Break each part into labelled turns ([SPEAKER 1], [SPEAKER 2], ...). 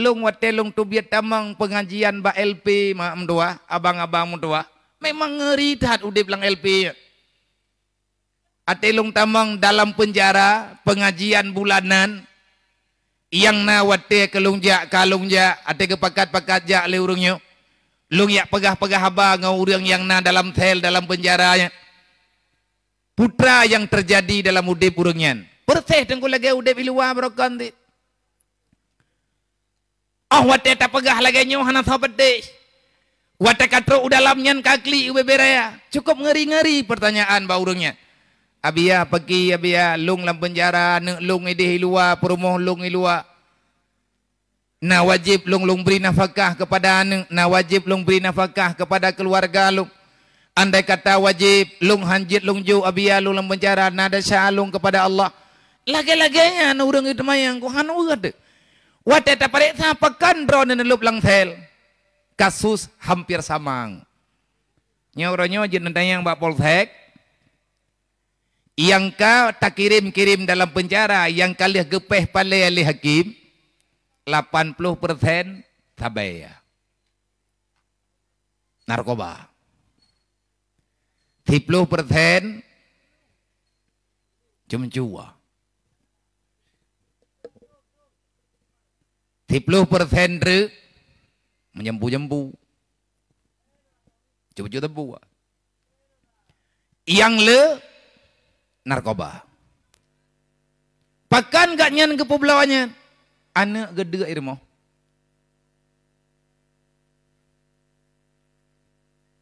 [SPEAKER 1] lung watelung tu biar tamang pengajian ba LP mam dua, abang-abang mu Memang ngeri dah udah bilang LP. Atelung tamang dalam penjara pengajian bulanan yang na wate kelungja kalungja ate kepakat pakat ja le urungnyo. Lung yak pegah-pegah haba ngau urang yang na dalam tel dalam penjara ya. Putra yang terjadi dalam udah urungnyan. Perseh tengku lagi udah biluah berokan dit. Oh, wate ta pegah lagi nyoh hana sabede. Wate katro udah lam nyan kakli ube beraya. Cukup ngeri ngeri pertanyaan bau urungnya. Abia pergi abia lung lam penjara, nung lung ide hilua, perumoh lung hilua. Na wajib lung lung beri nafkah kepada anak, na wajib lung beri nafkah kepada keluarga lung. Andai kata wajib lung hanjit lung ju abia lung lam penjara, nada syalung kepada Allah. Lagi-laginya anak urung itu mayang, kuhan urung Wate tapare sa pekan bro nenelup langsel Kasus hampir samang. nyoronyo nyo jin nanya yang Mbak Polsek. Yang ka tak kirim-kirim dalam penjara yang kalih gepeh pale ali hakim 80% tabaya. Narkoba. 10% cuma cuwa. 10% menyembu-nyembu. Cucu-cucu tebu. Yang le narkoba. Pakan gak nyen ke pulauannya. Anak gede irmo.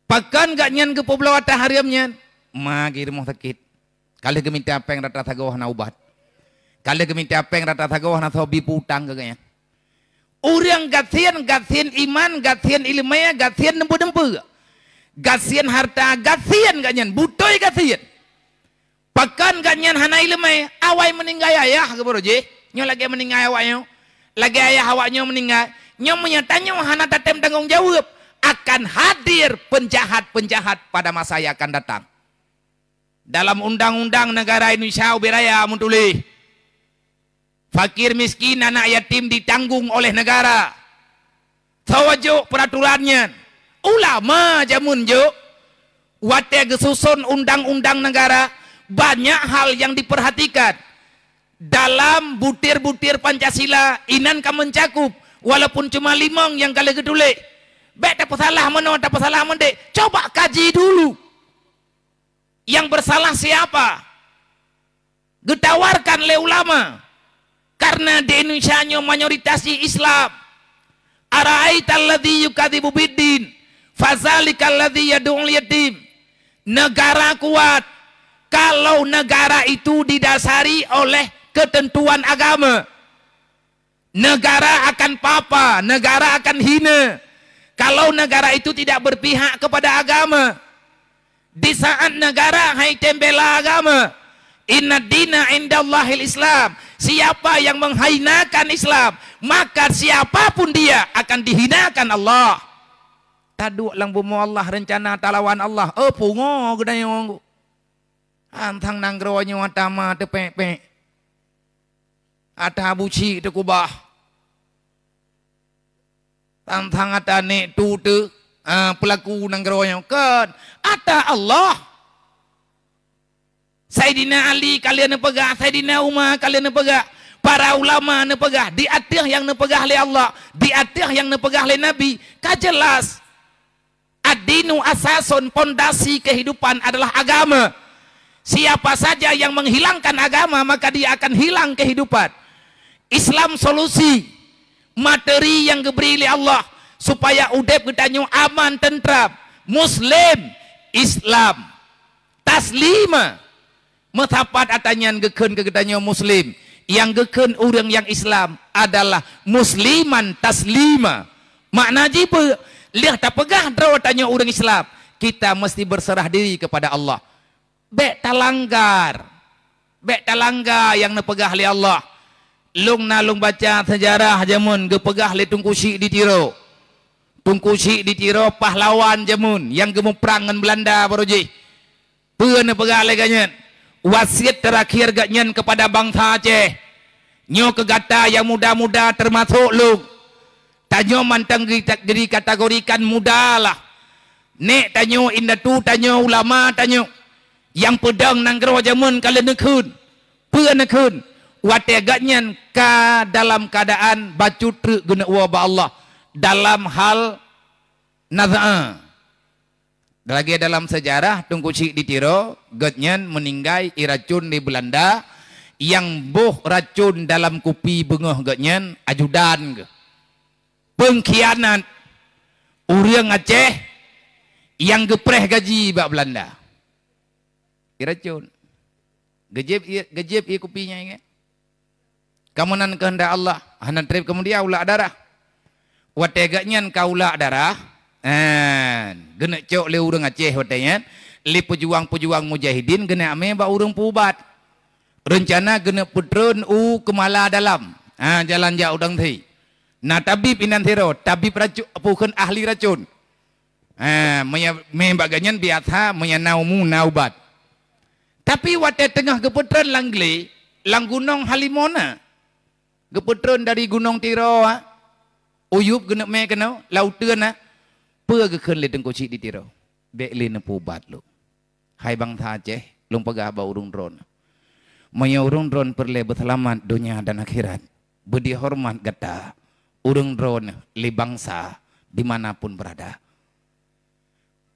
[SPEAKER 1] Pakan gak nyen ke pulau atas hariamnya. Mak irmo sakit. Kali geminti apa yang rata-rata gawah na ubat. Kali geminti apa yang rata-rata gawah na sobi putang gak nyen. Orang gathian, gathian iman, gathian ilmiah, gathian nempu-nempu. Gathian harta, gathian gathian butoi gathian. Pakan ganyan hana ilmiah, awai meninggal ayah ke baru je. Nyo lagi meninggal awaknya. Lagi ayah awaknya meninggal. Nyo menyatanya hana tatem tanggung jawab. Akan hadir penjahat-penjahat pada masa yang akan datang. Dalam undang-undang negara Indonesia, beraya muntulih. Fakir miskin anak yatim ditanggung oleh negara. Tawajuk peraturannya. Ulama jamun jo. Wate gesusun undang-undang negara. Banyak hal yang diperhatikan. Dalam butir-butir Pancasila. Inan kamu mencakup. Walaupun cuma limang yang kalah gedulik. Baik tak salah mana, tak salah mana. Coba kaji dulu. Yang bersalah siapa? Getawarkan oleh ulama. Ulama karena di Indonesia nya mayoritasi Islam araita alladhi yukadzibu biddin fazalika alladhi yad'ul yatim negara kuat kalau negara itu didasari oleh ketentuan agama negara akan papa negara akan hina kalau negara itu tidak berpihak kepada agama di saat negara hai tembela agama Inna dina Allahil Islam. Siapa yang menghinakan Islam, maka siapapun dia akan dihinakan Allah. Taduk lang bumu Allah rencana talawan Allah. Oh pungo gedai yang Antang nang gerawanya mata pepe. pe Ada buci de kubah. ada atane tutu. Ah, pelaku nang kan. Ada Allah. Saidina Ali kalian pegah, Saidina Umar kalian pegah, para ulama ne pegah, di atih yang ne pegah le Allah, di atih yang ne pegah le Nabi, ka jelas. Adinu asason pondasi kehidupan adalah agama. Siapa saja yang menghilangkan agama maka dia akan hilang kehidupan. Islam solusi materi yang diberi oleh Allah supaya udep ditanyo aman tentram muslim Islam taslima Metapat atanyan geken kegetanya muslim Yang geken orang yang islam Adalah musliman taslima Makna jipa Lih tak pegah draw tanya orang islam Kita mesti berserah diri kepada Allah Bek talanggar Bek talanggar yang nepegah li Allah Lung na lung baca sejarah jamun Gepegah li tungku syik di Tungku syik di pahlawan jamun Yang gemuk perang dengan Belanda baru jih Pernah pegah li ganyan wasiat terakhir gaknyen kepada bangsa Aceh nyo kegata yang muda-muda termasuk lu tanyo manteng diri kategorikan muda lah nek tanyo inda tu tanyo ulama tanyo yang pedang nang gerwa jaman kala nekun pua nekun wate gaknyen ka dalam keadaan bacutru guna wabah Allah dalam hal nazaa lagi dalam sejarah Tungku Cik di Tiro Gotnyan meninggai iracun di Belanda yang buh racun dalam kupi bengoh Gotnyan ajudan ke pengkhianat uriang Aceh yang gepreh gaji bak Belanda iracun gejep gejep i kupinya ini kamu nan kehendak Allah hanan trip kemudian ulah darah watega nyen kaulah darah Eh, gena cok le urang Aceh hotenya. Le pejuang-pejuang mujahidin gena ame ba urang pubat. Rencana gena putrun u kemala dalam. Ha jalan ja udang thi. Na tabib inan thiro, tabib racu pukeun ahli racun. Ha eh, me baganyan biasa meya naumu naubat. Tapi wate tengah ke putrun langgli, lang gunung Halimona. Ke putrun dari gunung Tiro ha. Uyup gena me kena lauteun ha pegekeun leudeung ku cik ditiro be lina pubat lu hay bang tha ceh lung urung dron moyo urung dron perle betelamat dunia dan akhirat budi hormat gada urung dron li dimanapun berada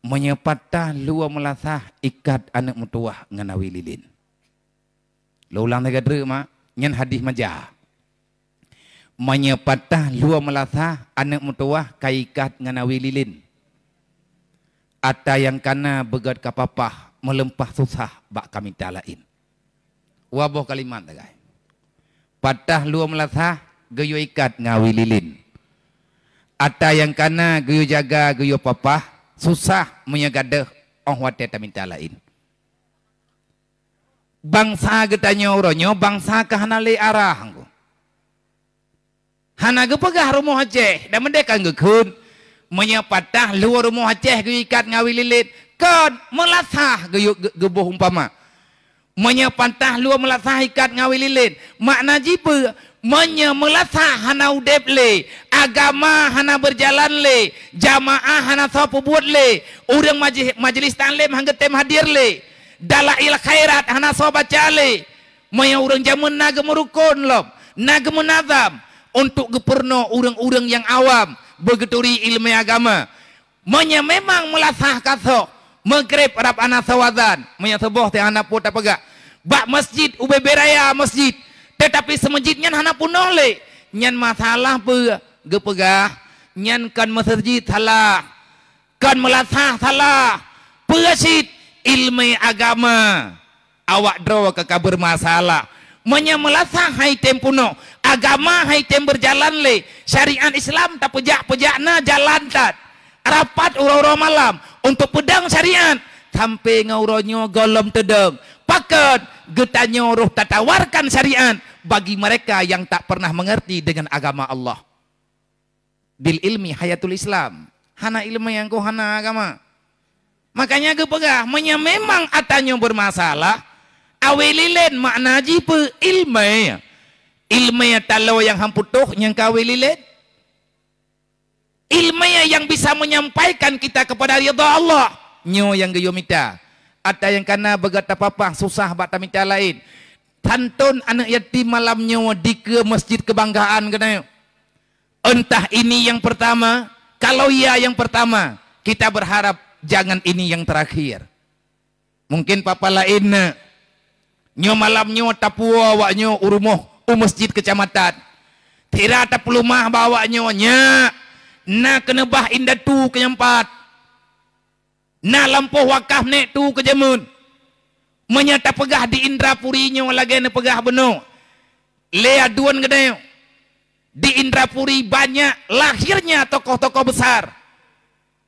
[SPEAKER 1] menyepatah luwa melasah ikat anak mutuah ngana wililin lu ulang ma nyen hadis majah menyepatah luar melasa anak mutua kaikat nganawi lilin. Ata yang kana begad kapapah melempah susah bak kami talain. waboh kalimat tak kai. Patah luar melasa geyo ikat ngawi lilin. Ata yang kana geyo jaga geyo papah susah menyegadah ong wate ta minta lain. Bangsa getanya uronyo bangsa kahanali arah. Anggung. Hana ge pegah rumah Aceh dan mendekan ge kun menyepatah luar rumah Aceh ge ikat ngawi lilit kan melasah ge gebuh umpama menyepatah luar melasah ikat ngawi lilit makna jibe menye melasah hana udep le agama hana berjalan le jamaah hana sapu buat le orang majlis, majlis taklim hangge tem hadir le dalam il khairat hana sapa cale menye urang jamun naga merukun lob naga munazam untuk geperno urang-urang yang awam begituri ilmu agama menya memang melasah kaso mengkrip rap anak sawadan menya seboh teh anak pota pega bak masjid ube beraya masjid tetapi semasjidnya anak pun nole nyan masalah pe gepegah nyan kan masjid salah kan melasah salah pegasit ilmu agama awak draw ke masalah menyemelasa hai tempuno agama hai tem berjalan le syariat Islam tak pejak pejak na jalan tat rapat uro malam untuk pedang syariat sampai ngauronyo golom tedeng paket getanyo roh tawarkan syariat bagi mereka yang tak pernah mengerti dengan agama Allah bil ilmi hayatul Islam hana ilmu yang kau hana agama makanya gepegah menya memang atanyo bermasalah awililen makna ji pe ilmu ilmu yang talo yang hamputuh yang ka awililen ilmu yang bisa menyampaikan kita kepada ridha Allah nyo yang geyo mita ada yang kana begata papa susah bak minta lain tantun anak yatim malam nyo di ke masjid kebanggaan kena entah ini yang pertama kalau ia yang pertama kita berharap jangan ini yang terakhir mungkin papa lain nyo malamnyo tapuo awaknyo urumoh u masjid kecamatan tira tapulumah bawaknyo nya na kena bah inda tu ke empat na lampoh wakaf nek tu ke jemun menyata pegah di indrapuri nyo lagi ne pegah beno lea duan gede di indrapuri banyak lahirnya tokoh-tokoh besar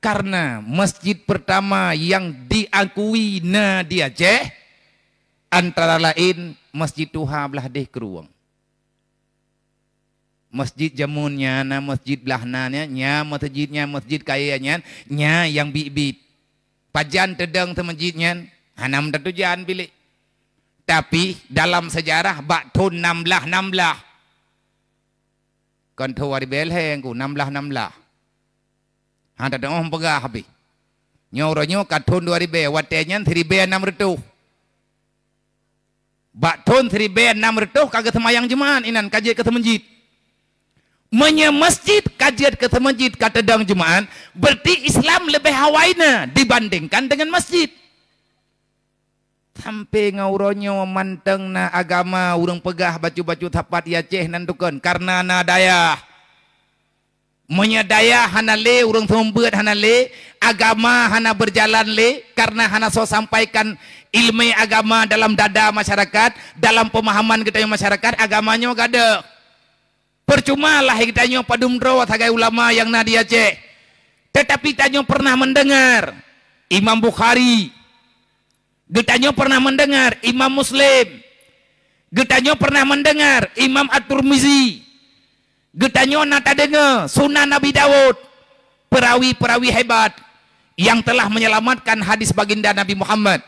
[SPEAKER 1] karena masjid pertama yang diakui na di Aceh antara lain Masjid Tuha belah deh keruang. Masjid jamunnya, na masjid belahnanya, nya masjidnya, masjid kayanya, nya yang bibit. Pajan tedeng tu masjidnya, hanam tu jan bilik. Tapi dalam sejarah batun tu enam lah enam lah. Kan tu wari belheng ku enam lah enam lah. Hanta tu om pegah habis. Nyoro nyoro katun dua ribu, watenyan tiga ribu enam ratus. Batun seri ben nam retuh kaget temayang jemaan inan kajet kata menjit. Menye masjid kajet kata menjit kata dong jemaan berarti Islam lebih hawaina dibandingkan dengan masjid. Sampai ngauronyo manteng na agama urang pegah baju-baju tapat ya ceh nantukan karena na dayah. Menye dayah hana le urang sumbet hana le agama hana berjalan le karena hana so sampaikan ilmu agama dalam dada masyarakat, dalam pemahaman kita masyarakat, agamanya tidak ada. Percuma lah kita tanya pada umroh sebagai ulama yang nadi Aceh. Tetapi kita tanya pernah mendengar Imam Bukhari. kita Getanya pernah mendengar Imam Muslim. kita Getanya pernah mendengar Imam At-Turmizi. Getanya nak dengar Sunan Nabi Dawud. Perawi-perawi hebat yang telah menyelamatkan hadis baginda Nabi Muhammad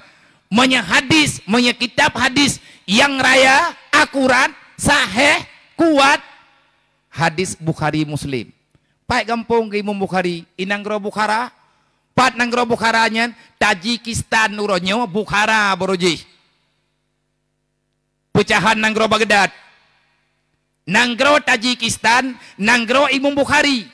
[SPEAKER 1] punya hadis, punya kitab hadis yang raya, akurat, sahih, kuat hadis Bukhari Muslim. Pak Gampung ke Imam Bukhari, Inanggro Bukhara, Pak Nanggro Bukharanya, Tajikistan Nuronyo, Bukhara Boroji. Pecahan Nanggro Baghdad, Nanggro Tajikistan, Nanggro Imam Bukhari.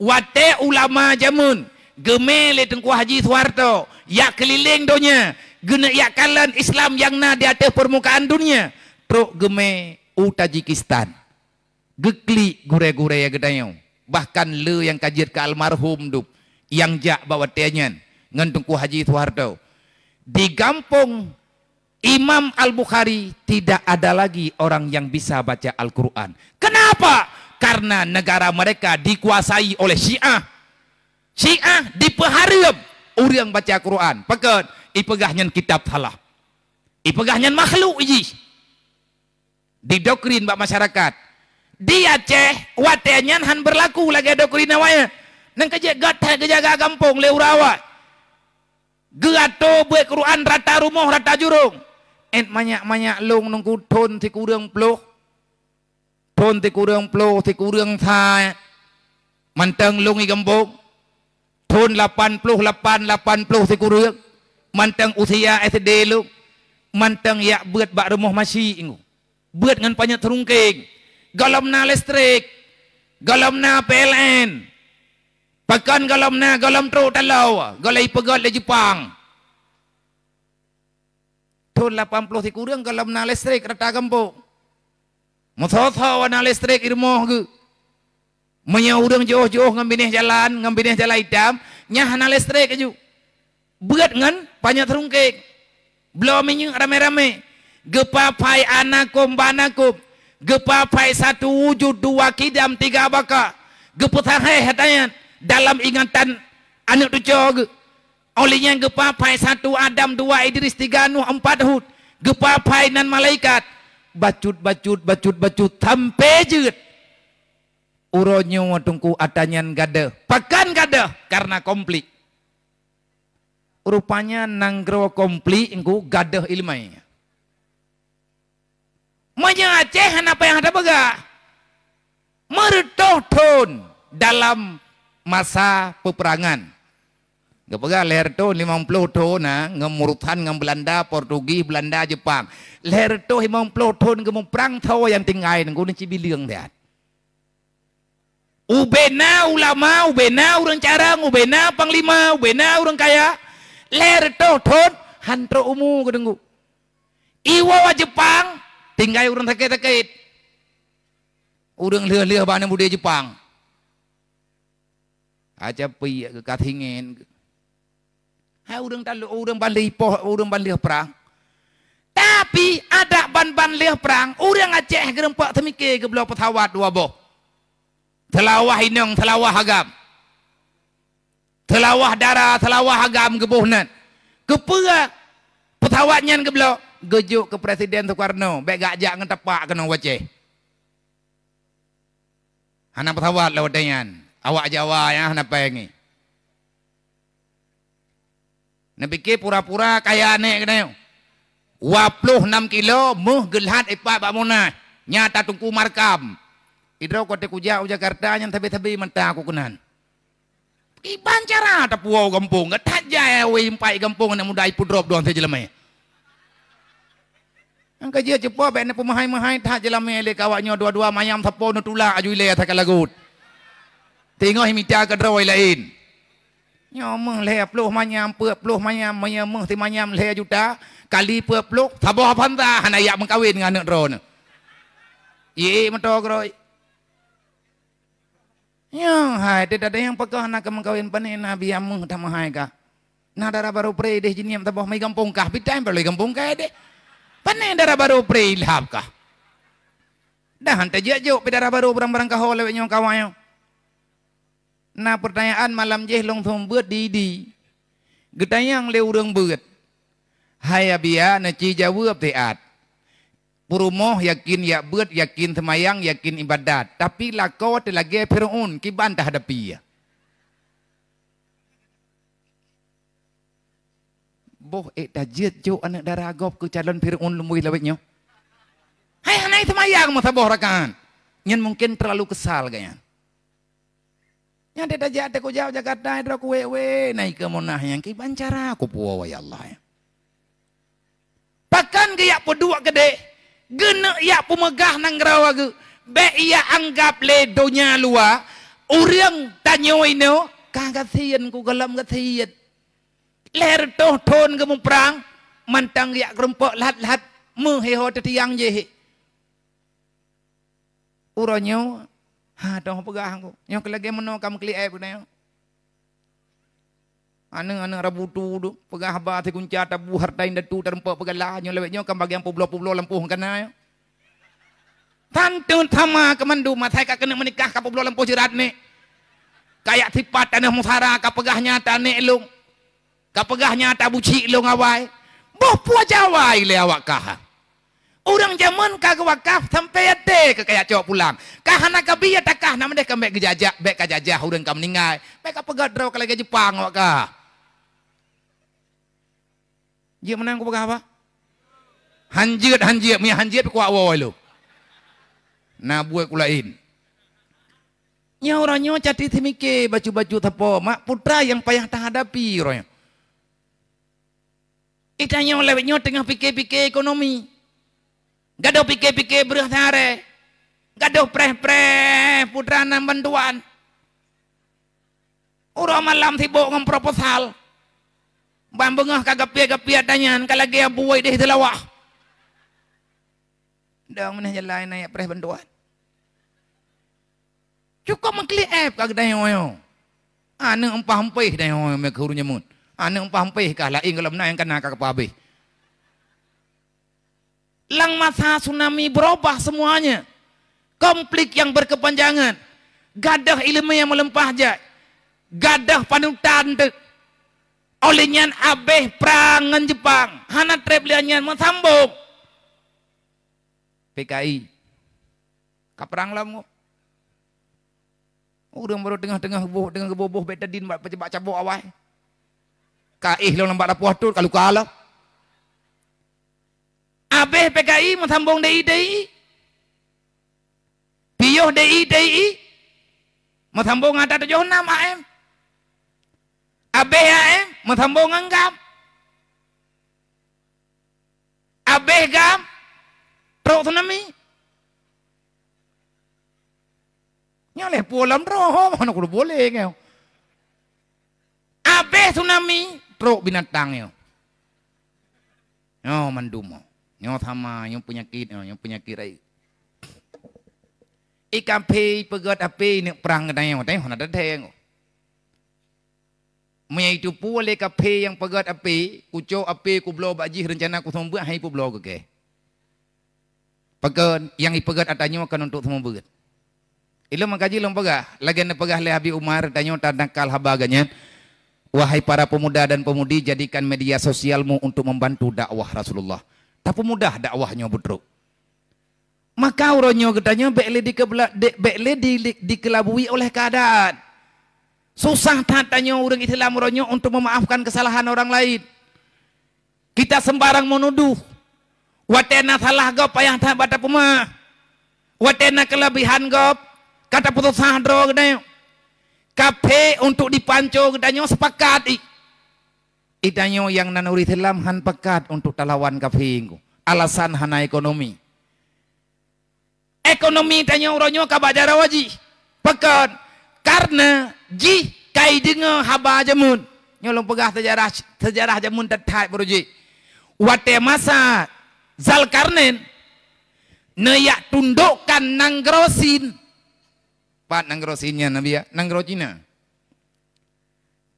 [SPEAKER 1] Wate ulama jamun, gemel itu kuah haji Suwarto, ya keliling donya, guna yakalan Islam yang na di atas permukaan dunia pro geme u Tajikistan gekli gure-gure ya gedayau bahkan le yang kajir ke almarhum dup yang jak bawa tianyan ngan tungku Haji Suhardo di kampung Imam Al-Bukhari tidak ada lagi orang yang bisa baca Al-Quran. Kenapa? Karena negara mereka dikuasai oleh Syiah. Syiah dipeharap orang baca Al-Quran. Pekat ipegah nyen kitab salah. Ipegah nyen makhluk iji. Didokrin bak masyarakat. Di Aceh, watenya han berlaku lagi dokrin awaya. Nang kerja gata kejaga kampung le urawa. Gato buat Quran rata rumah rata jurung. Ent manyak manyak long nungku ton ti kurang peluh. Ton ti kurang peluh ti kurang thay. Manteng long i kampung. Ton lapan peluh lapan lapan peluh ti kurang mantang usia SD lu mantang yak buat bak rumah masih ingu buat dengan banyak terungking galam na listrik galam na PLN pakan galam na galam tro talau galai pegat di Jepang tu 80 sekurang galam na listrik rata gempo musotho na listrik irmoh gu menyeurang jauh-jauh ngambineh jalan ngambineh jalan hitam nyah na listrik aju berat dengan banyak terungkik. Beliau minyak ramai-ramai. Gepapai anakum banakum. Gepapai satu wujud, dua kidam, tiga baka. Gepetahai hatayan. Dalam ingatan anak tu tujuh. Olehnya gepapai satu Adam, dua Idris, tiga Nuh, empat Hud. Gepapai nan malaikat. Bacut, bacut, bacut, bacut. Tampe jut. Uronyo tungku atanyan gada. Pekan gada. Karena komplik rupanya nanggro kompli engku gadah ilmai. Manya Aceh apa yang ada baga? Mertoh ton dalam masa peperangan. Gak baga leher ton 50 ton na ah, ngemurutan ngem Belanda, Portugis, Belanda, Jepang. Leher lima puluh ton ngem perang tau yang tinggal engku nanti bilang dia. Ubena ulama, ubena orang cara, ubena panglima, ubena orang kaya. Ler tothon hantro umu kedenggu. Iwa wa Jepang tinggal urang takait-takait. Urang leuh-leuh bana budaya Jepang. Aja pi ke kathingen. Ha urang talu urang balih po urang balih perang. Tapi ada ban-ban leuh perang, urang Aceh gerempak temike ke belah petawat dua boh. Telawah inung, telawah agam telawah darah, telawah agam gebuh nan. Kepera petawatnya geblok, gejuk ke Presiden Soekarno, baik gak ajak dengan tepak kena wajah. Anak petawat lah wadayan. Awak Jawa ya, anak pengi. Nabi ke pura-pura kaya aneh kena yuk. Wapluh enam kilo, muh gelhat ipat bak munah. Nyata tungku markam. Idrau kota kujak Jakarta, yang tabi-tabi mentah aku kenan. Iban cara tapi wow gempung, nggak taja ya wih empai gempung yang muda ipu doang saja lama ya. Angka jia cepo bene pemahai mahai tak je lama le dua-dua mayam sapo nu tula aju le atak lagut. Tengok himi ka dro lain. Nyo meng le apluh mayam pe apluh mayam mayam mung ti mayam le juta kali pe apluh sabo apanta hanaya mengkawin dengan anak Ie ne. roy. Ya, hai, tidak ada yang pekah nak mengkawin panen Nabi yang mengutama hai ka. Nah, darah baru pray deh jini yang tabah megang pungkah. Bidah yang perlu megang pungkah ya, deh. Panen darah baru pray ilhab kah. Dah hantar jauh jauh, darah baru berang-berang kahol lewat nyong kawan yang. Nah, pertanyaan malam je long thong buat di di. Getayang leurang buat. Hai abia, nak cijawab teat berumah yakin ya bet yakin semayang yakin ibadat tapi lako terlagi firaun kiban eh, dah hadapi ya boh e dajet jo anak dara agop ke calon firaun lumui lawetnya hai anai semayang mah sabah rakan nyen mungkin terlalu kesal gaya yang dia dajat dia ku jauh Jakarta dia ku wewe naik ke monah yang kiban cara aku puwa ya Allah ya. Pakan ke yak pedua kedek gena ia pemegah nang rawage be ia anggap le dunia luar urang tanyo ino kangga sian ku galam ga thiet ler to ton ke mumprang mantang ia kerempok lat lat mu he ho tetiang je uranyo ha dong pegah ku nyok lagi meno kam kli ai Anak-anak rabu tu tu. Pegang haba tu kunci atas harta indah tu. Terempak pegang lahnya lewatnya. Kan bagi yang pebulah-pebulah lempuh kan ayo. Ya. Tantun sama ke mandu. Matai kak kena menikah ke pebulah lempuh jerat ni. Kayak tipat tanah musara. Kak pegah nyata ni elung. Kak pegah nyata buci elung awai. Boh puah jawa ili awak kah. Orang zaman kak wakaf sampai ade ke kayak cowok pulang. Kah anak kabi ya takah. Namanya kembali ke kejajah, Bek ke jajah. Orang kau meninggal. Bek apa gadrau kalau ke Jepang awak kah. Dia menang ke apa? Hanjit, hanjit. Mereka hanjit, kuat awal dulu. Nak buat kulain. Ya orangnya cati temike baju-baju tapo mak putra yang payah tak hadapi orangnya. Itanya olehnya tengah pikir-pikir ekonomi. Gado pikir-pikir berah sehari. Gado preh-preh putra nak bantuan. Orang malam sibuk dengan Bang bengah kagak pia kagak pia tanya kan lagi yang buai deh telawah. Dah mana jalan naik pres bantuan. Cukup mengklik app kagak tanya oyo. Ane ah, empah empih tanya oyo mek hurunya mun. Ane ah, empah empih kah lain kalau menang kena kagak pabe. Lang masa tsunami berubah semuanya. Konflik yang berkepanjangan. Gadah ilmu yang melempah jat. Gadah panutan oleh nyan abeh perangan Jepang hana trip lian nyan sambung PKI kaperang lah mu udah oh, baru tengah tengah buh tengah kebobuh beta din buat pecah cabut awal kaih lo nampak dapuah tu kalau kalah abeh PKI mau sambung dei dei pioh dei dei mau sambung ada tujuh enam am Abih ya eh, mesambung anggap. Abih gam, teruk tsunami. Ni pulam roh, mana kudu boleh ngeo. Abih tsunami, teruk binatang yo. mandu mo, Yo sama, yo penyakit, yo penyakit rai. Ikan pei pegat api ni perang kena yo, tengok nak datang. Yo. Oh. Mai tu pu le pe yang pegat api, kuco api ku blo baji rencana ku sombu hai ku blo ke. Pegat yang pegat atanyo kan untuk semua begat. Ilo mengkaji lom pegah, lagi ne pegah le Habi Umar tanyo tanda kal habaganya. Wahai para pemuda dan pemudi jadikan media sosialmu untuk membantu dakwah Rasulullah. Tak pemudah dakwahnya betul. Maka uronyo getanyo bekle di kebelak bekle oleh keadaan. Susah tanya orang Islam ronyok untuk memaafkan kesalahan orang lain. Kita sembarang menuduh. Watena salah gop payah tak bata puma. Watena kelebihan gop. Kata putus sahdro gede. Kafe untuk dipanco gedanya sepakat. Itanya yang nanuri Islam han pekat untuk talawan kafe ingu. Alasan hana ekonomi. Ekonomi tanya orangnya kabajara wajih. Pekat karena ji kai dengar haba jamun nyolong pegah sejarah sejarah jamun tetai beruji wate masa zal karnen neyak tundukkan nanggrosin pak nanggrosinnya nabi ya nanggro cina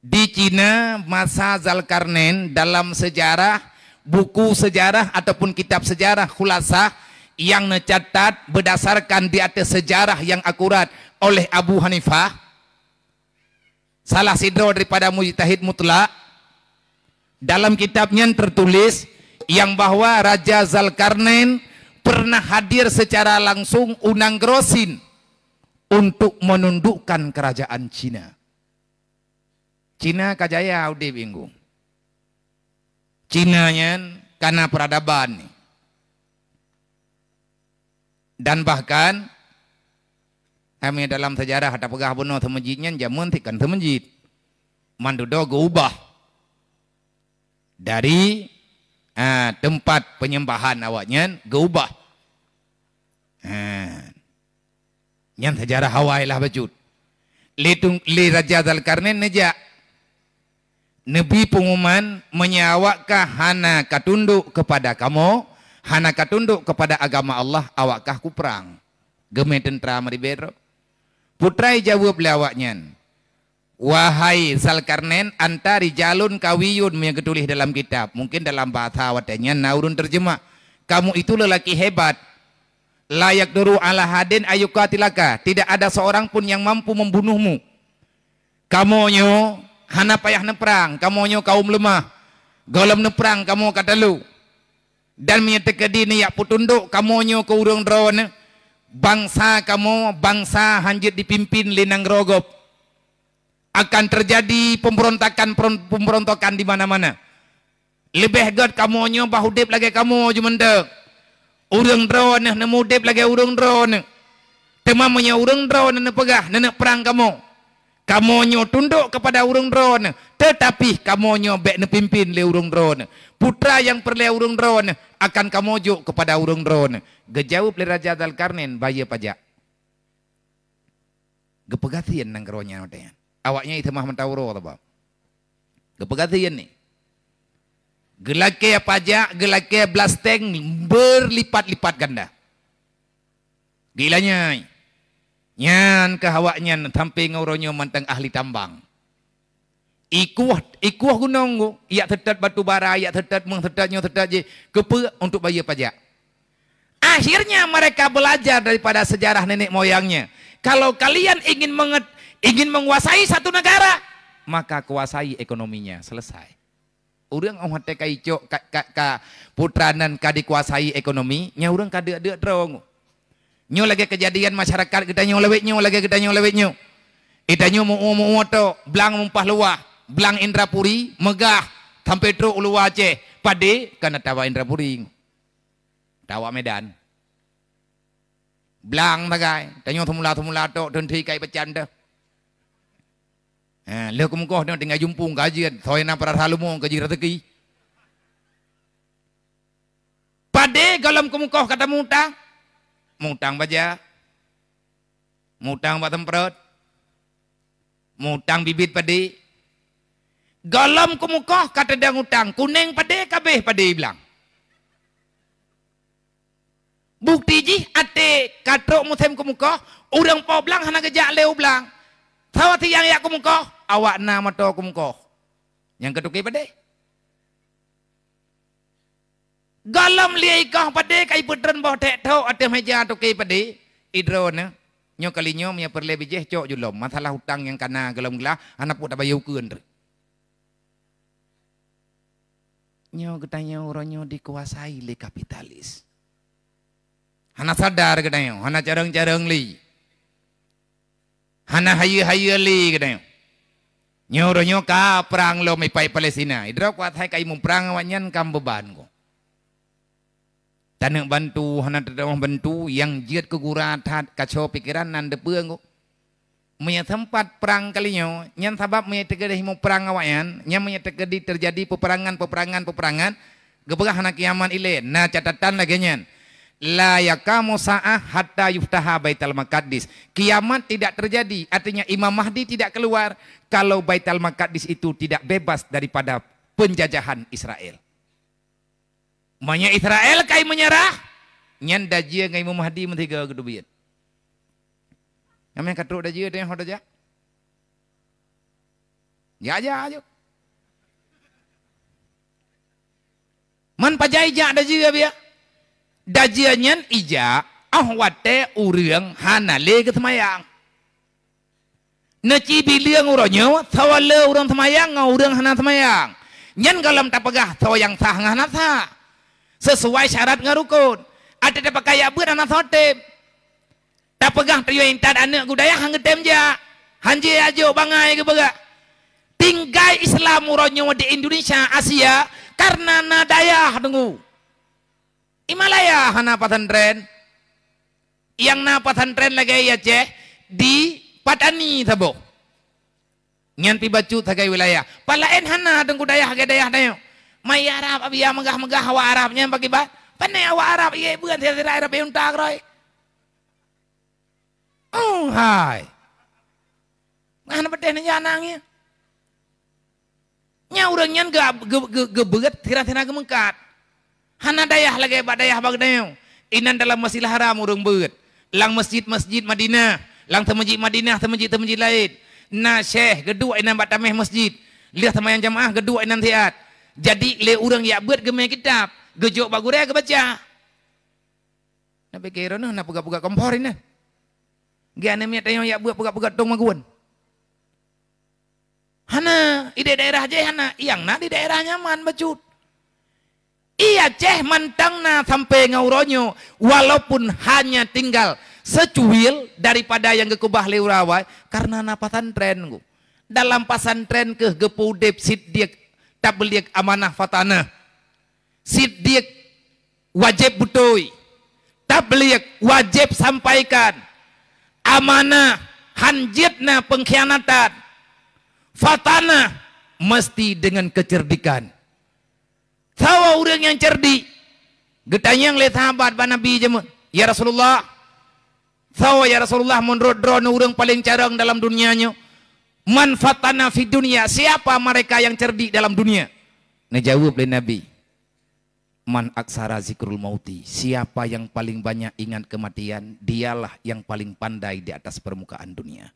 [SPEAKER 1] di Cina masa Zalkarnain dalam sejarah buku sejarah ataupun kitab sejarah khulasah yang mencatat berdasarkan di atas sejarah yang akurat oleh Abu Hanifah salah sidro daripada Mujtahid Mutlak dalam kitabnya tertulis yang bahawa Raja Zalkarnain pernah hadir secara langsung Unang Grosin untuk menundukkan kerajaan Cina. Cina kajaya Audi bingung. Cina yang karena peradaban ni dan bahkan kami dalam sejarah ada pegah bunuh semujinya jamun tikan semujit mandudo ubah dari uh, tempat penyembahan awaknya geubah uh, ha. yang sejarah Hawaii lah bajut Litung, li raja zalkarnin neja nabi pengumuman menyawakah hana katunduk kepada kamu hanaka tunduk kepada agama Allah awakkah ku perang geme tentera mari bero putrai jawab lawaknya wahai salkarnen antari jalun kawiyun yang ketulis dalam kitab mungkin dalam bahasa watanya naurun terjemah kamu itu lelaki hebat layak duru ala hadin ayukatilaka tidak ada seorang pun yang mampu membunuhmu Kamu nyo, hanapayah neperang Kamu nyo kaum lemah golem neperang kamu kata lu dan menyatakan di ni yak putunduk kamonyo ke urung drone bangsa kamu bangsa hanjit dipimpin linang rogop akan terjadi pemberontakan pemberontakan di mana-mana lebih god kamu kamonyo bahudip lagi kamu jumenda urung drone nemudip lagi urung drone temamnya urung drone nenek pegah nenek perang kamu kamonyo tunduk kepada urung drone tetapi kamonyo bek ne pimpin le urung drone putra yang perle urung drone akan kamojo kepada urung drone Gejau le raja dalkarnen baye pajak gepegatian nang keronya nya awaknya itu mah mentauro atau apa? gepegatian ni gelake pajak gelake blasteng berlipat-lipat ganda gilanya ini. Nyan ke awak nyan sampai ngoronyo mantang ahli tambang. Ikuah ikuah gunung go, ia tetat batu bara, ia tetat mung tetat nyo tetat je kepe untuk bayar pajak. Akhirnya mereka belajar daripada sejarah nenek moyangnya. Kalau kalian ingin menget, ingin menguasai satu negara, maka kuasai ekonominya. Selesai. Urang orang hati kaicok, kak putranan kadi kuasai ekonomi, nyah urang kadi ada terong nyu lagi kejadian masyarakat kita nyu lewek nyu lagi kita nyu lewek nyu kita nyu mau mau moto belang mumpah luah belang Indrapuri megah sampai tu luah je pade karena tawa Indrapuri tawa Medan belang kita tanya semula semula to, tentu kai pecah dah Eh, lek mungkoh dia tinggal jumpung kajian, soi nama para halumu kaji rezeki. Pade galam kumukoh kata muda mudang baja, mudang batam perut, mudang bibit padi. Galam ku muka kata dia ngutang, kuning padi kabeh padi bilang. Bukti ji ate katrok musim ku muka, urang pa bilang hana gejak leu bilang. Sawati yang yak ku muka, awak na mato ku muka. Yang ketukai padi galam liai kah pade kai putren bah tek tau atem haja to kai pade idro ne nyo kali nyo mia perle bijeh cok julom masalah hutang yang kana galam gla anak pu dabayu keun nyo gedanya urang nyo dikuasai le kapitalis Anak sadar gedanya anak jarang-jarang li anak hayu-hayu li gedanya nyo urang nyo ka perang lo mai pai idro kuat hai kai perang wanyan kam ko tanya bantu hana terdahulu bantu yang jiat kegura tak kacau pikiran nan depeng ko punya tempat perang kali nyo yang sebab punya terjadi mau perang awak yang punya terjadi terjadi peperangan peperangan peperangan gebrah hana kiaman ile na catatan lagi nyan la yakamu sa'ah hatta yuftaha baital maqdis kiamat tidak terjadi artinya imam mahdi tidak keluar kalau baital maqdis itu tidak bebas daripada penjajahan israel Manya Israel kai menyerah nyen dajia ngai Muhammad menti ga gedubiet. Ngam yang katruk dajie teh hoda ja. Ya aja ajo. Man pajai ja dajia bia. Dajie nyen ija ahwat te urang hana le ke semayang. Neci bili yang uronyo, sawal le urang semayang, ngau urang hana semayang. Nyen galam tapegah, sawayang sah ngah sah sesuai syarat ngarukun ada de pakai abu ya dan asotem tak pegang trio intan anak gudaya hang getem ja hanji aja bangai ke baga tinggal islam muronyo di indonesia asia karena nadaya nunggu imalaya hana patandren yang na tren lagi ya ceh di patani tabo nyanti bacu tagai wilayah pala en hana dengku daya hage daya dayo mai Arab abia megah-megah wa Arabnya bagi ba pane wa Arab iya bukan dia dari Arab yang tak roy oh hai nah nampak teh nanya nangi nya urangnya ge ge ge ge beget tira-tira ge mengkat hana dayah lagi ba dayah bagdeng inan dalam masjid haram urang beget lang masjid-masjid Madinah lang temaji Madinah temaji temaji lain Nasheh kedua inan batameh masjid lihat sama yang jamaah kedua inan tiat jadi le urang yak buat gemai kitab, gejok bagure ke baca. Nabi kira nah nak buka-buka kompor ini. Gianem ya tanya yang buat buka-buka tong maguan. Hana, ide daerah je hana, yang na di daerah nyaman becut. Ia ceh mantang na sampai ngauronyo, walaupun hanya tinggal secuil daripada yang gekubah leurawai, karena na pesantren ku. Dalam pesantren ke gepudep sit dia tabligh amanah fatana sidik wajib butoi tabligh wajib sampaikan amanah hanjitna pengkhianatan fatana mesti dengan kecerdikan tawa orang yang cerdik getanya oleh sahabat ba nabi jemun ya rasulullah tawa ya rasulullah mun rodron orang paling carang dalam dunianya manfaatana fi dunia siapa mereka yang cerdik dalam dunia nah jawab oleh nabi man aksara zikrul mauti siapa yang paling banyak ingat kematian dialah yang paling pandai di atas permukaan dunia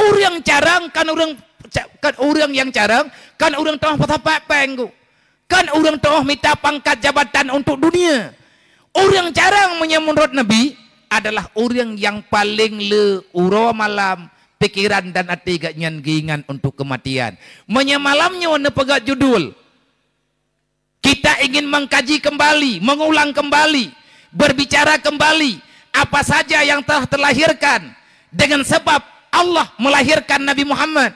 [SPEAKER 1] orang jarang kan orang kan orang yang jarang kan orang tahu apa apa penggu kan orang tahu minta pangkat jabatan untuk dunia orang jarang menyemunrot nabi adalah orang yang paling le uro malam pikiran dan hati gak nyan untuk kematian. Menya malamnya wana pegak judul. Kita ingin mengkaji kembali, mengulang kembali, berbicara kembali apa saja yang telah terlahirkan dengan sebab Allah melahirkan Nabi Muhammad.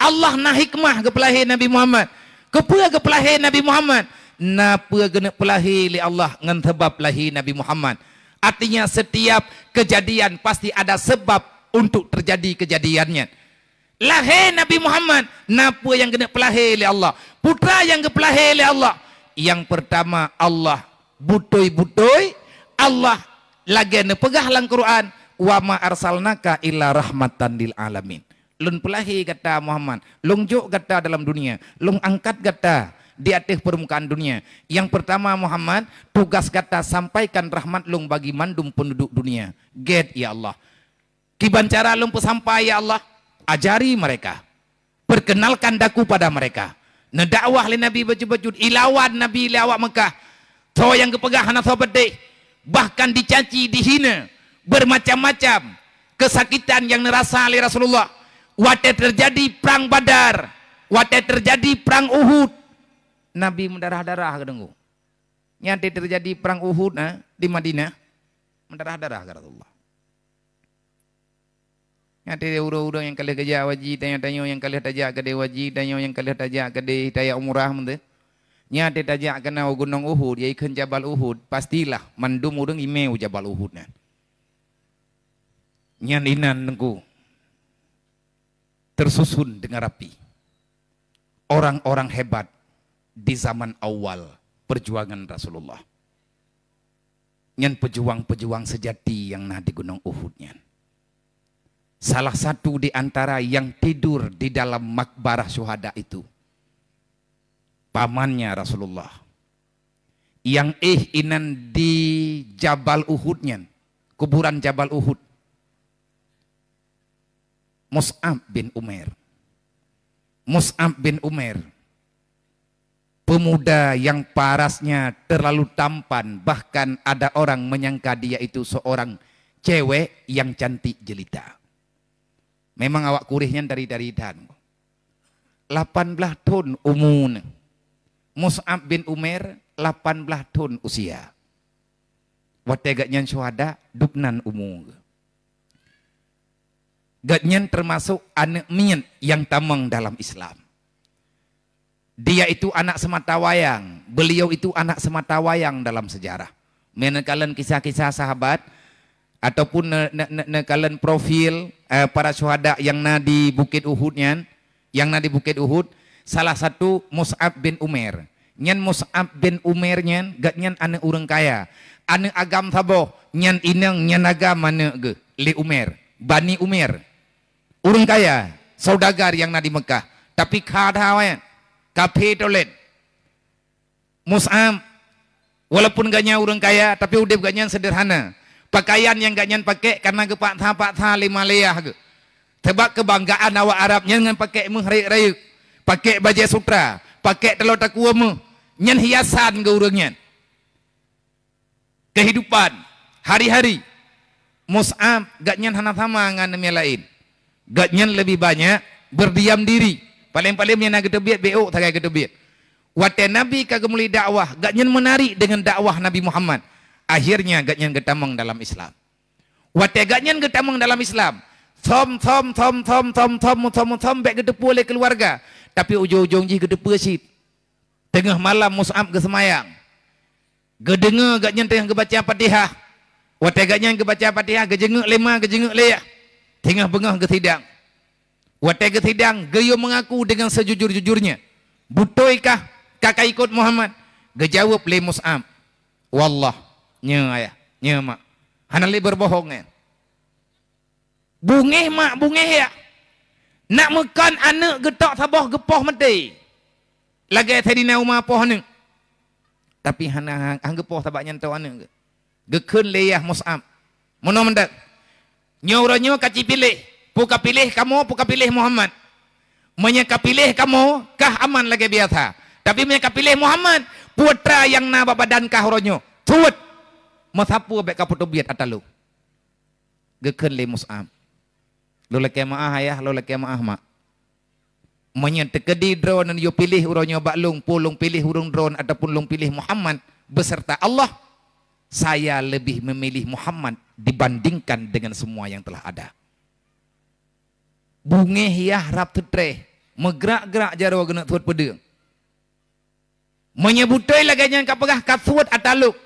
[SPEAKER 1] Allah na hikmah kepelahir Nabi Muhammad. Kepua kepelahir Nabi Muhammad. Napa gena pelahir li Allah dengan sebab lahir Nabi Muhammad. Artinya setiap kejadian pasti ada sebab untuk terjadi kejadiannya. Lahir Nabi Muhammad, napa yang kena pelahir oleh Allah? Putra yang kena pelahir oleh Allah. Yang pertama Allah butoi-butoi, Allah lagi ne pegah lang Quran, wa ma arsalnaka illa rahmatan lil alamin. Lun pelahir kata Muhammad, lung jok kata dalam dunia, lung angkat kata di atas permukaan dunia. Yang pertama Muhammad, tugas kata sampaikan rahmat lung bagi mandum penduduk dunia. Get ya Allah. Kibancara lung sampai ya Allah. Ajari mereka. Perkenalkan daku pada mereka. Nedakwah li Nabi bajud-bajud. Ilawan Nabi lewat Mekah. So yang kepegah anak so pedih. Bahkan dicaci, dihina. Bermacam-macam. Kesakitan yang nerasa oleh Rasulullah. Wate terjadi perang badar. Wate terjadi perang Uhud. Nabi mendarah-darah ke dengku. Nyata terjadi perang Uhud nah, eh, di Madinah, mendarah-darah ke Rasulullah. Nyata dia urang-urang yang kalah kerja waji, tanya-tanya yang kalah tajak ke dia waji, tanya yang kalah tajak ke dia daya umrah Mende. Nyata tajak kena gunung Uhud, ya ikan Jabal Uhud, pastilah mandum urang imeu Jabal Uhud. Nah. Nyaninan nengku tersusun dengan rapi. Orang-orang hebat di zaman awal perjuangan Rasulullah. Yang pejuang-pejuang sejati yang nah di gunung Uhudnya. Salah satu di antara yang tidur di dalam makbarah syuhada itu. Pamannya Rasulullah. Yang eh inan di Jabal Uhudnya. Kuburan Jabal Uhud. Mus'ab bin Umar, Mus'ab bin Umar pemuda yang parasnya terlalu tampan bahkan ada orang menyangka dia itu seorang cewek yang cantik jelita memang awak kurihnya dari dari dan 18 tahun umun Mus'ab bin Umar 18 tahun usia Wategaknya syuhada dupnan umur. Gaknya termasuk anak min yang tamang dalam Islam dia itu anak semata wayang. Beliau itu anak semata wayang dalam sejarah. Menekalan kisah-kisah sahabat ataupun menekalan profil eh, para syuhada yang na di Bukit Uhudnya, yang na di Bukit Uhud, salah satu Mus'ab bin Umar. Nyan Mus'ab bin Umar nyan gak nyan ane urang kaya. Ane agam saboh nyan inang nyan agama ne ge li Umar, Bani Umar. Urang kaya, saudagar yang na di Mekah. Tapi kadha wayang kafe toilet mus'am walaupun gaknya orang kaya tapi udah gaknya sederhana pakaian yang gaknya pakai karena ke pak tha pak tha lima leah ke sebab kebanggaan awak Arabnya dengan pakai mu hari raya pakai baju sutra pakai telur takwa mu nyen hiasan ke urangnya kehidupan hari-hari mus'am gaknya hana sama dengan yang lain gaknya lebih banyak berdiam diri Paling-paling menyana ketubiat beok tagai ketubiat. Wate nabi ka gemuli dakwah, gak nyen menarik dengan dakwah Nabi Muhammad. Akhirnya gak nyen getamang dalam Islam. Wate gak nyen getamang dalam Islam. Thom thom thom thom thom thom thom thom thom baik gedepu oleh keluarga. Tapi ujung-ujung ji gedepu sit. Tengah malam mus'ab ke semayang. Gedenge gak nyen tengah gebaca patihah. Wate gak nyen gebaca patihah, gejengek lemah, gejengek leyah. Tengah bengah ke sidang. Watai ketidang, geyo mengaku dengan sejujur-jujurnya. Butoikah kakak ikut Muhammad? Gejawab le Mus'ab. Wallah, nya ayah, nya mak. Hana le berbohong eh. Bungih mak, bungih ya. Nak makan anak getak sabah gepoh mati. Lagi tadi na umar poh ni. Tapi hana hang, gepoh tak banyak tahu anak ke. Gekun leyah Mus'ab. Mana mendak? Nyawranya kacipilih puka pilih kamu puka pilih Muhammad menyeka pilih kamu kah aman lagi biasa tapi menyeka pilih Muhammad putra yang na bapa dan kah ronyo tuat. masapu abek ka foto biat atalu gekeun le musam lole ke maah ayah lole ke maah mak menye tekedi drone dan yo pilih uronyo baklung pulung pilih hurung drone ataupun lung pilih Muhammad beserta Allah saya lebih memilih Muhammad dibandingkan dengan semua yang telah ada bungih ya rap tetreh megerak-gerak jarwa genak tuat peda menyebutai lagi yang kat kapagah kasut ataluk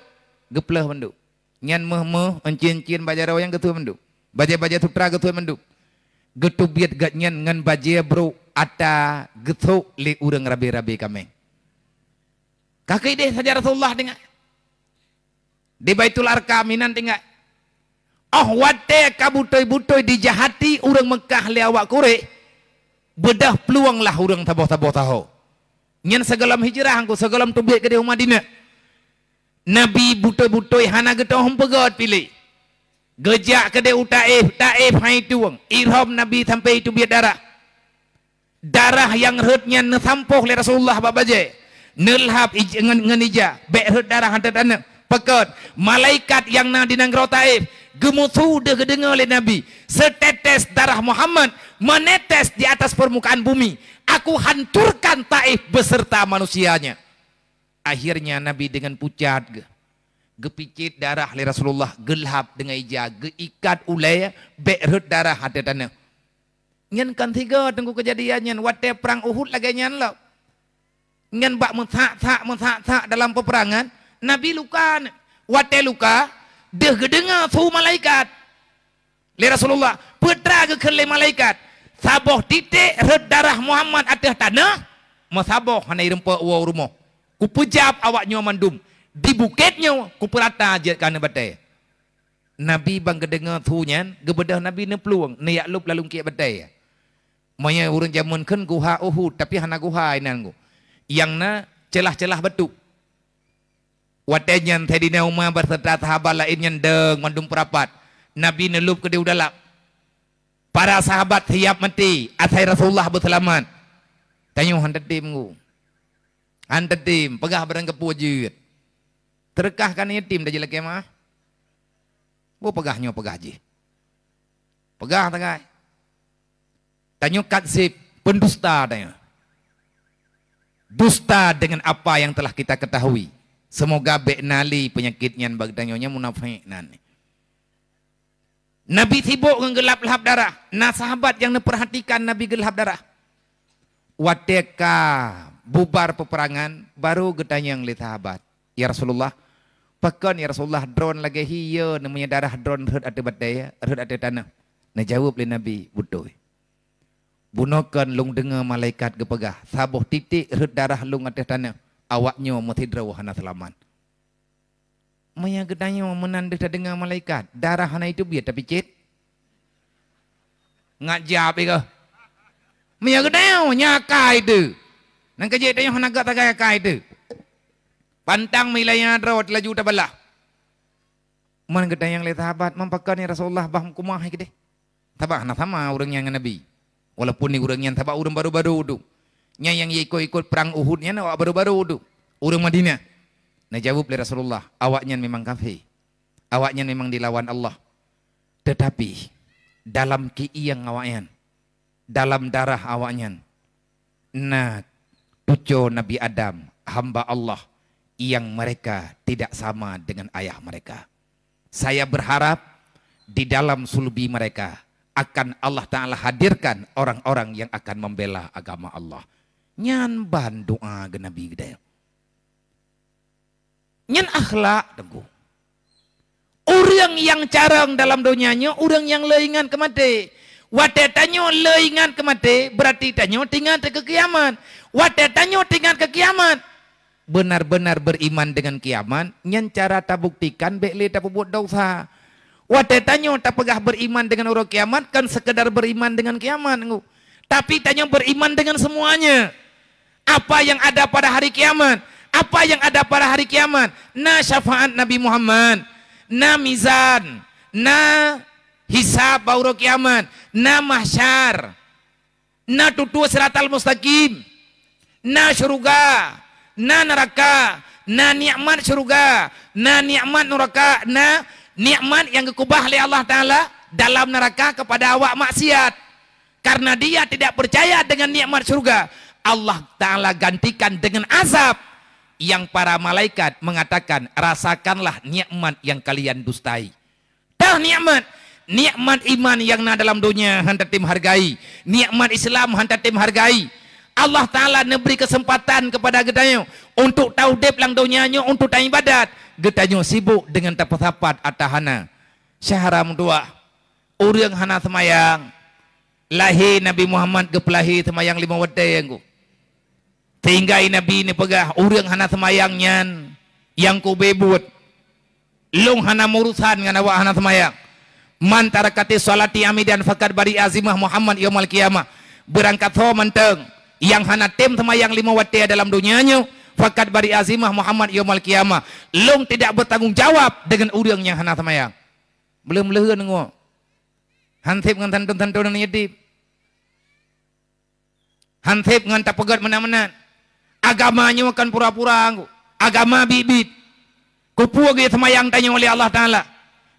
[SPEAKER 1] geplah mandu nyan meh meh encin-encin bajarwa yang ketua mandu baja-baja sutra ketua mandu getubiat gatnyan ngan baje bro ata getuk le urang rabi-rabi kami kakai deh saja Rasulullah dengar di Baitul Arka minan tengah. Oh wate kabutoi-butoi dijahati urang Mekah liawak kurek. Bedah peluang lah urang tabah-tabah tahu. Nyen segalam hijrah angku segalam tubik ke di rumah dina. Nabi butoi-butoi hana getah hempegat pilih. Gejak ke dia utaif, taif hai tuang. Irham Nabi sampai itu biar darah. Darah yang rutnya nesampuh oleh Rasulullah babaje. Nelhab ngenija, ngen, ngen, bek rut darah hantar tanah. Pekat, malaikat yang nadinang kerau taif gemutu dah kedengar oleh Nabi. Setetes darah Muhammad menetes di atas permukaan bumi. Aku hanturkan Taif beserta manusianya. Akhirnya Nabi dengan pucat Gepicit darah li Rasulullah gelap dengan ija geikat ulai berut darah hati tanah. Ngan kan tiga tunggu kejadiannya wate perang Uhud lagi nyan lo. Ngan bak mentak-tak mentak-tak dalam peperangan Nabi luka wate luka dia kedengar suhu malaikat. Lai Rasulullah. Pedra ke kelai malaikat. Sabah titik redarah Muhammad atas tanah. Masabah hana irempa uang rumah. Ku pejab awak nyawa mandum. Di bukitnya ku perata ajat kerana batai. Nabi bang kedengar suhu nyan. Gebedah Nabi ni peluang. Ni yaklub lalu kek batai. Maya urun jamun kan guha uhud. Tapi hana guha inan ku. Yang na celah-celah betuk. Watenyan Sayyidina Umar berserta sahabat lain yang deng mandung perapat. Nabi nelup ke dia udalap. Para sahabat siap mati. Asai Rasulullah berselamat. tanya orang tim ku. Hantar tim. Pegah barang kepua jirat. Terkah kan ia tim dah jelak kemah. Bu ah. oh, pegahnya pegah je. Pegah tengah. Tanyo katsip. Pendusta tanya. Dusta dengan apa yang telah kita ketahui. Semoga beknali penyakitnya yang bagitanya munafik nani. Nabi sibuk dengan gelap darah. Nah sahabat yang diperhatikan Nabi gelap darah. Wadeka bubar peperangan baru getanya yang li sahabat. Ya Rasulullah. Pekan ya Rasulullah drone lagi hiyo namanya darah drone red ada badai ya, red ada tanah. Nah jawab li Nabi butuh. Bunokan lung dengar malaikat gepegah. Sabuh titik red darah lung ada tanah awaknya muthidra wahana selamat. Maya gedanya menandik dah dengar malaikat. Darah hana itu biar tapi cik. Ngajar apa ke? Maya gedanya nyaka itu. Nang kerja itu yang nak tak kaya itu. Pantang milanya ada wat laju tak belah. Mana kita yang lihat sahabat mampakan ya Rasulullah baham kumah kita. hana anak sama orang yang dengan nabi. Walaupun ni orang yang tapi orang baru-baru duduk nya yang ikut-ikut perang Uhud nya awak baru-baru wuduk orang Madinah nah jawab oleh Rasulullah awaknya memang kafir awaknya memang dilawan Allah tetapi dalam ki yang awaknya dalam darah awaknya na cucu Nabi Adam hamba Allah yang mereka tidak sama dengan ayah mereka saya berharap di dalam sulbi mereka akan Allah Ta'ala hadirkan orang-orang yang akan membela agama Allah nyan ban doa ke Nabi kita. Nyan akhlak tunggu. Orang yang carang dalam dunianya, orang yang leingan kemati. Wadah tanya leingan kemati, berarti tanya tinggal ke kiamat. Wadah tanya tinggal ke kiamat. Benar-benar beriman dengan kiamat, nyan cara tak buktikan, bekli tak buat dosa. Wadah tanya tak pegah beriman dengan orang kiamat, kan sekedar beriman dengan kiamat. Tapi tanya beriman dengan semuanya apa yang ada pada hari kiamat apa yang ada pada hari kiamat na syafaat nabi Muhammad na mizan na hisab bauro kiamat na mahsyar na tutu siratal mustaqim na syurga na neraka na nikmat syurga na nikmat neraka na nikmat yang dikubah oleh Allah taala dalam neraka kepada awak maksiat karena dia tidak percaya dengan nikmat syurga Allah Ta'ala gantikan dengan azab yang para malaikat mengatakan rasakanlah nikmat yang kalian dustai dah nikmat nikmat iman yang na dalam dunia hantar tim hargai nikmat Islam hantar tim hargai Allah taala neberi kesempatan kepada getanyo untuk taudep lang dunianyo untuk ta ibadat getanyo sibuk dengan tapat-tapat hana syahram dua urang hana semayang lahir Nabi Muhammad ke pelahir semayang lima wadai yang ku sehingga nabi ini pegah urang hana semayangnya yang ku bebut long hana murusan ngan awak hana semayang man tarakati salati amidan fakad bari azimah muhammad yaumul qiyamah berangkat tho menteng yang hana tem semayang lima wate dalam dunianya fakad bari azimah muhammad yaumul qiyamah long tidak bertanggungjawab dengan urang yang hana semayang belum leheun ngo hansip ngan tantun-tantun ni yedip hansip ngan tapegat mana-mana agamanya makan pura-pura agama bibit kupu ge semayang tanya oleh Allah taala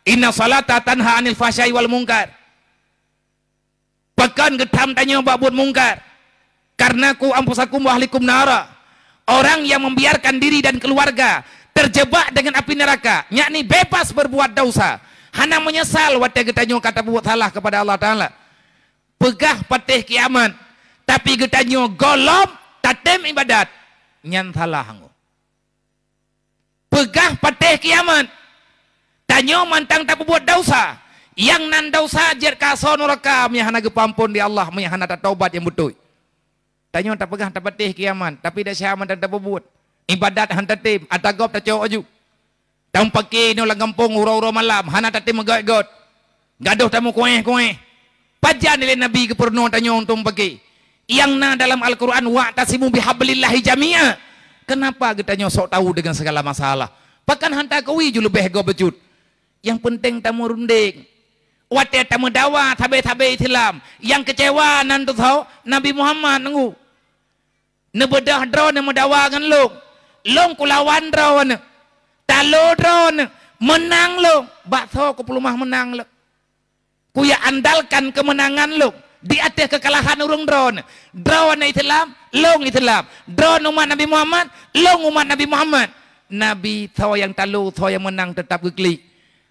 [SPEAKER 1] inna salata tanha anil fahsai wal mungkar. pekan getam tanya babun mungkar. karena ku ampusakum wa ahlikum nara orang yang membiarkan diri dan keluarga terjebak dengan api neraka yakni bebas berbuat dosa hanya menyesal wate getanyo kata buat salah kepada Allah taala pegah patih kiamat tapi getanyo golom tatem ibadat nyan salah hangu. Pegah patih kiamat. Tanyo mantang tak buat dosa. Yang nan dosa jer kaso neraka menyahana gepampun di Allah menyahana tak taubat yang betul. Tanyo tak pegah tak patih kiamat tapi dah syaman dan tak buat. Ibadat han tatim atagop tak cau aju. Tang pagi ni ulang kampung urau-urau malam hana tatim megot-got. Gaduh tamu kuih-kuih. Pajan ni Nabi ke pernah tanya untung pagi yang na dalam Al-Quran wa'tasimu bihablillahi jami'a kenapa kita nyosok tahu dengan segala masalah Pakan hanta kui juga lebih go bejut yang penting tamu runding wate tamu dawa tabe tabe islam yang kecewa nantu tau Nabi Muhammad nunggu nebedah draw nemu dawa kan lu long kulawan drone kan. talo drone kan. menang lu bakso ke mah menang lu ku ya andalkan kemenangan lu di atas kekalahan urung drone. Drone Islam, long Islam. Drone umat Nabi Muhammad, long umat Nabi Muhammad. Nabi tahu yang talu, tahu yang menang tetap gugli.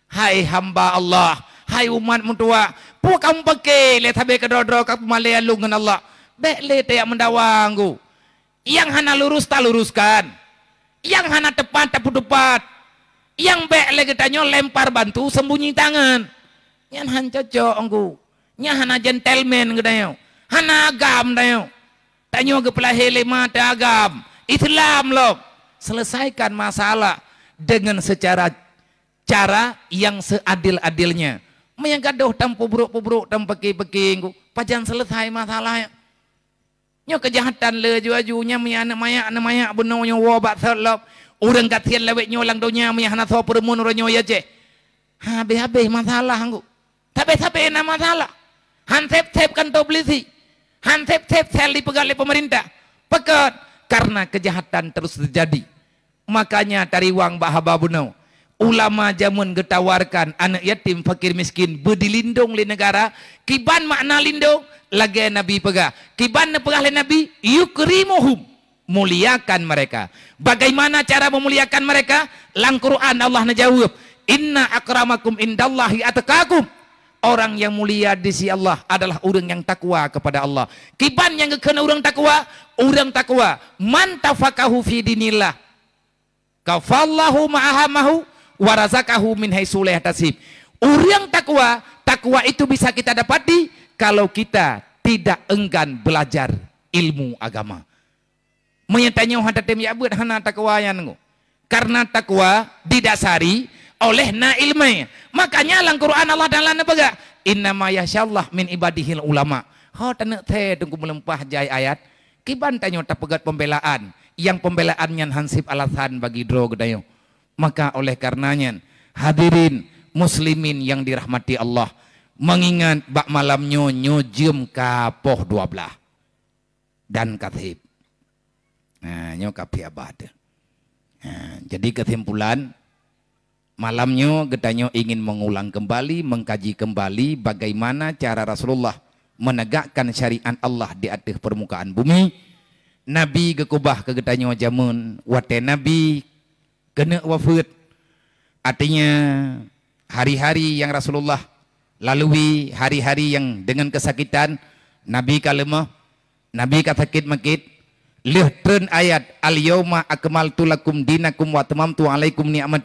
[SPEAKER 1] Hai hamba Allah, hai umat mutua. Pu kamu pakai le tabe ke drone drone kamu malaya lungan Allah. Bek le tak mendawang gu. Yang hana lurus tak luruskan. Yang hana tepat tak tepat. Yang bek le ketanya lempar bantu sembunyi tangan. Yang hancocok gu nya hana gentleman gdayo hana agam dayo tanyo ke pelahir lima ta agam islam lo selesaikan masalah dengan secara cara yang seadil-adilnya yang gadoh tampu buruk-buruk tampu peki-peki ku pajan selesai masalah nya kejahatan le juaju nya mi anak maya anak maya bunau nya wo bat selop urang katian lewek nya ulang donya mi hana sopur mun urang nya ya je habis-habis masalah ku tapi tapi nama masalah hansep sep kan toplisi hansep sep sel dipegang oleh pemerintah pekat karena kejahatan terus terjadi makanya dari wang bahababuno ulama jamun getawarkan anak yatim fakir miskin berdilindung oleh negara kiban makna lindung lagi nabi pegah kiban pegah oleh nabi yukrimuhum muliakan mereka bagaimana cara memuliakan mereka lang Allah najawab inna akramakum indallahi atakakum orang yang mulia di sisi Allah adalah orang yang takwa kepada Allah. Kipan yang kena orang takwa, orang takwa. Man tafakahu fi dinillah. Kafallahu ma'ahamahu warazakahu min haisulih tasib. Orang takwa, takwa itu bisa kita dapati kalau kita tidak enggan belajar ilmu agama. Menyentanya hadatim ya'bud ya hana takwa yang Karena takwa didasari, oleh na ilmi. Makanya lang Quran Allah dan lain apa Inna ma yasyallah min ibadihil ulama. Ha tanak teh tunggu melempah jai ayat. Kiban tanyo tapegat pembelaan yang pembelaannya hansip alasan bagi drog dayo. Maka oleh karenanya hadirin muslimin yang dirahmati Allah mengingat bak malamnyo nyo jem kapoh dua belah dan kathib. Nah, ha, nyo kapi abad. Nah, ha, jadi kesimpulan, malamnya getanya ingin mengulang kembali, mengkaji kembali bagaimana cara Rasulullah menegakkan syariat Allah di atas permukaan bumi. Nabi gekubah ke getanya jamun, wate Nabi kena wafat. Artinya hari-hari yang Rasulullah lalui, hari-hari yang dengan kesakitan, Nabi kalemah, Nabi kata sakit-makit, lihtren ayat al yauma tulakum dina kum watamam tu alaikum ni wa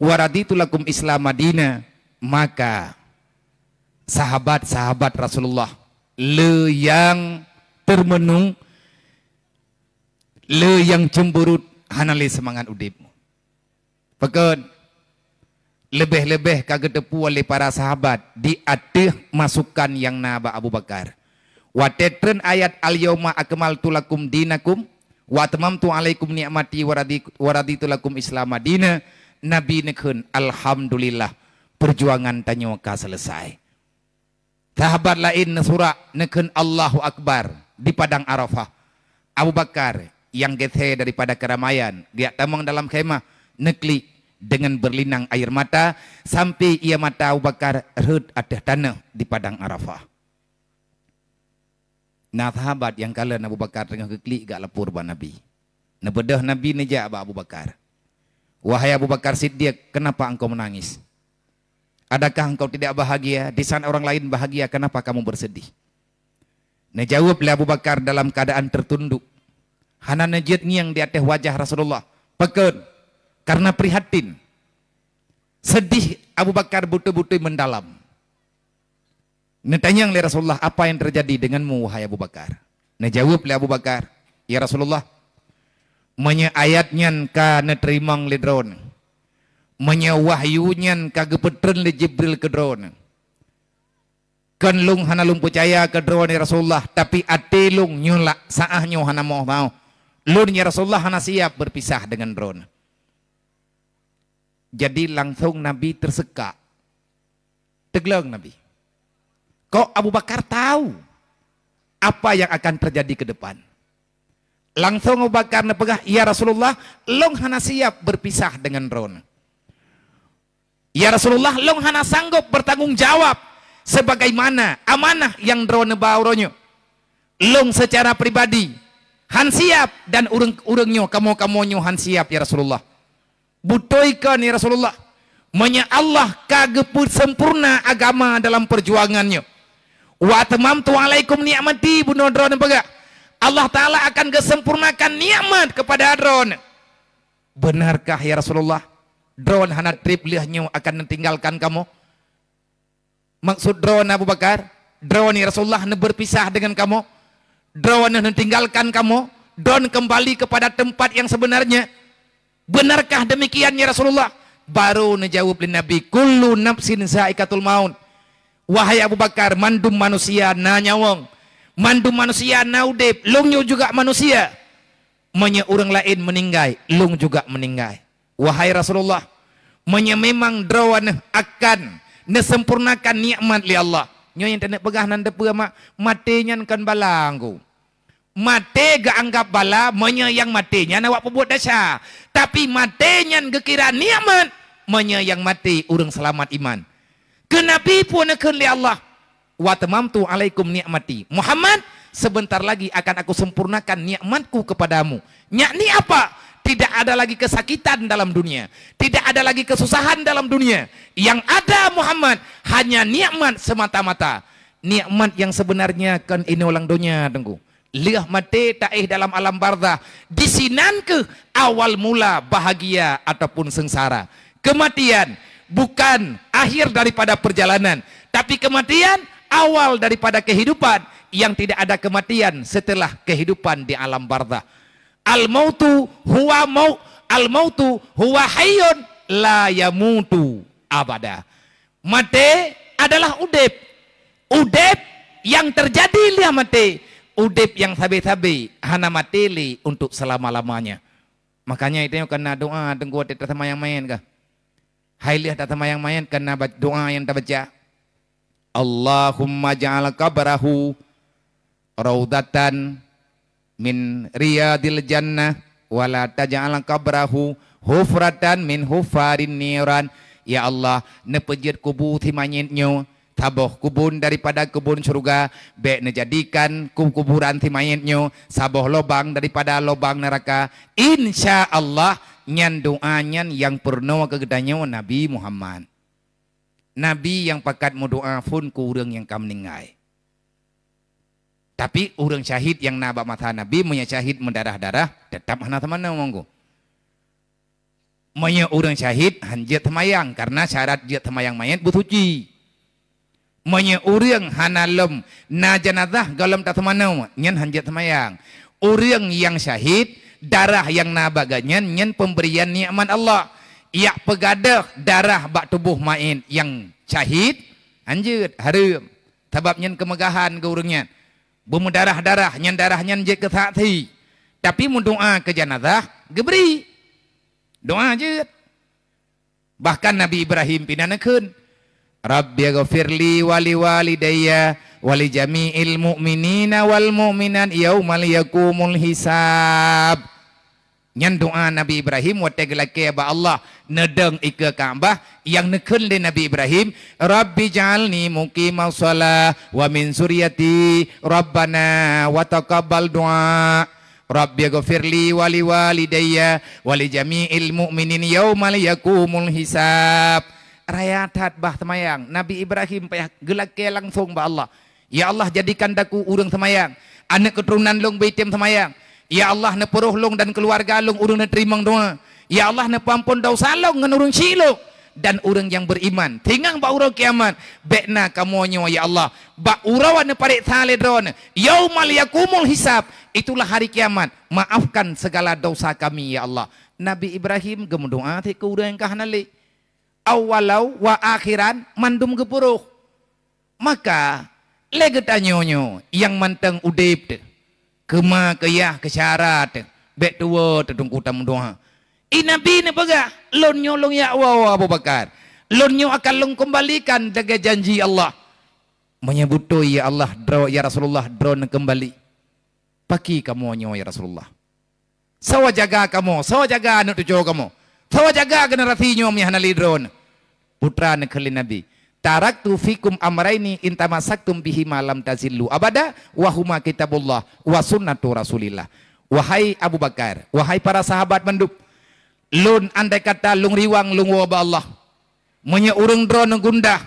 [SPEAKER 1] waradi tulakum islam adina maka sahabat-sahabat Rasulullah le yang termenung le yang cemburut hanali semangat udip pegon lebih-lebih kagetepu oleh para sahabat di masukan yang nabak Abu Bakar wa tetren ayat al yauma akmaltu lakum dinakum wa tamamtu alaikum ni'mati wa raditu lakum islam Adina. nabi nekeun alhamdulillah perjuangan tanyoka selesai sahabat lain nasura nekeun allahu akbar di padang arafah abu bakar yang gethe daripada keramaian dia tamang dalam khemah nekli dengan berlinang air mata sampai ia mata Abu Bakar reut atah tanah di padang Arafah. Nah sahabat yang kala Abu Bakar tengah keklik gak lapor ban Nabi. Nebedah Nabi nejak ba Abu Bakar. Wahai Abu Bakar Siddiq, kenapa engkau menangis? Adakah engkau tidak bahagia? Di sana orang lain bahagia, kenapa kamu bersedih? Ne jawablah Abu Bakar dalam keadaan tertunduk. Hana najid ni yang di atas wajah Rasulullah. Pekun. Karena prihatin. Sedih Abu Bakar butuh-butuh mendalam. Netanya oleh Rasulullah, apa yang terjadi denganmu wahai Abu Bakar? Najawab oleh Abu Bakar, ya Rasulullah, Menye ayatnya ka netrimang le drone. Menye wahyunya ka gepetren le Jibril ke drone. Kan lung hana lung percaya ke drone ya Rasulullah. Tapi ati lung nyulak saah nyuh hana mau mau. Lung ya Rasulullah hana siap berpisah dengan drone. Jadi langsung Nabi tersekak. Tegleng Nabi. Kok Abu Bakar tahu apa yang akan terjadi ke depan? Langsung Abu Bakar nepegah, Ya Rasulullah, long hana siap berpisah dengan Ron. Ya Rasulullah, long hana sanggup bertanggung jawab sebagaimana amanah yang drone bawa ronyo. Long secara pribadi, han siap dan urung urungnya kamu kamu han siap ya Rasulullah. Butoi Butoikan ya Rasulullah. menyalah Allah kagepur sempurna agama dalam perjuangannya wa atmamtu alaikum ni'mati bunuh drone apa Allah Ta'ala akan kesempurnakan nikmat kepada Adron. benarkah ya Rasulullah Adron hana trip akan meninggalkan kamu maksud Adron Abu Bakar Adron ya Rasulullah ne berpisah dengan kamu Adron yang meninggalkan kamu drone kembali kepada tempat yang sebenarnya benarkah demikian ya Rasulullah baru ne jawab Nabi kullu nafsin za'ikatul maut Wahai Abu Bakar, mandum manusia na nyawong. Mandum manusia na udep. Lungnya juga manusia. Menye orang lain meninggai. Lung juga meninggai. Wahai Rasulullah. Menye memang drawan akan. Nesempurnakan nikmat li Allah. Nyo yang tak pegah nan depa mak. Mati kan balangku. Mati ga anggap bala. Menye yang mati na wak pebuat dasar. Tapi mati nyan gekira nikmat. Menye yang mati orang selamat iman ke nabi pun ke li Allah wa tamamtu alaikum ni'mati Muhammad sebentar lagi akan aku sempurnakan nikmatku kepadamu ni apa tidak ada lagi kesakitan dalam dunia tidak ada lagi kesusahan dalam dunia yang ada Muhammad hanya nikmat semata-mata nikmat yang sebenarnya kan ini ulang dunia tunggu Lihat mati tak dalam alam barzah Disinan awal mula bahagia ataupun sengsara Kematian bukan akhir daripada perjalanan, tapi kematian awal daripada kehidupan yang tidak ada kematian setelah kehidupan di alam barzah. Al mautu huwa mau al mautu huwa hayyun la yamutu abada. Mati adalah udep. Udep yang terjadi lihat mati. Udep yang sabi-sabi hana li untuk selama-lamanya. Makanya itu kena doa tunggu tetap sama yang main kah? Hai lihat tak temayang mayan kena doa yang tak baca. Allahumma ja'al kabarahu raudatan min riyadil jannah wala taj'al kabrahu hufratan min hufarin niran ya allah nepejet kubu timanyenyo taboh kubun daripada kubun surga be nejadikan kub kuburan timanyenyo saboh lobang daripada lobang neraka insyaallah nyan doa nyan yang purna kegedanya oh, Nabi Muhammad. Nabi yang pakat mau doa pun ku urang yang kami ningai. Tapi orang syahid yang nabak mata Nabi munya syahid mendarah-darah tetap mana teman monggo. Munya orang syahid han temayang karena syarat jeut temayang mayat butuci. Munya urang hanalem na janazah galam tak teman oh, nyan han jeut temayang. Orang yang syahid darah yang nabaganya nyen pemberian nikmat Allah iak pegada darah bak tubuh main yang cahit anjir harum sebab nyen kemegahan ke urungnya bumu darah-darah nyen darah nyen je kesakti tapi mu doa ke jenazah geberi doa je bahkan Nabi Ibrahim pinanakun Rabbi ghafirli wali wali daya wali jami'il mu'minina wal mu'minat yaumal yakumul hisab. Nyan doa Nabi Ibrahim wa tegelake ba Allah nedeng ika Kaabah yang neken de Nabi Ibrahim Rabbi jalni muqimal salah wa min suriyati Rabbana wa taqabbal doa Rabbi ghafirli wali daya wali jami'il mu'minin yaumal yakumul hisab rayatat bah semayang. Nabi Ibrahim payah gelake langsung ba Allah. Ya Allah jadikan daku urung semayang. Anak keturunan long beitim semayang. Ya Allah ne peruh long dan keluarga long urung ne terimang doa. Ya Allah ne pampun dau salong ngan urung silo dan urang yang beriman. Tingang ba urang kiamat, bekna kamonyo ya Allah. Ba urawan ne parek sale dron. Yaumal yakumul hisab, itulah hari kiamat. Maafkan segala dosa kami ya Allah. Nabi Ibrahim gemu doa ti ke urang kahnalik awalau wa akhiran mandum gepuruh. Maka lega tanyonyo yang manteng udip de kema keyah kesyarat bet tua tetung kutam doa. Inabi ne baga lon nyolong ya wa wa Abu Bakar. Lon nyo akan long kembalikan dengan janji Allah. Menyebut ya Allah draw ya Rasulullah drone kembali. Paki kamu nyo ya Rasulullah. Sawa kamu, sawa jaga anak cucu kamu. Tawa jaga generasinya umi hanalidron. Putra nakhalin Nabi. Tarak tu fikum amraini intama saktum bihi malam tazilu. abada wahuma kitabullah wa sunnatu rasulillah. Wahai Abu Bakar, wahai para sahabat mandup. Lun andai kata lung riwang lung wa Allah. Munya urung drone gundah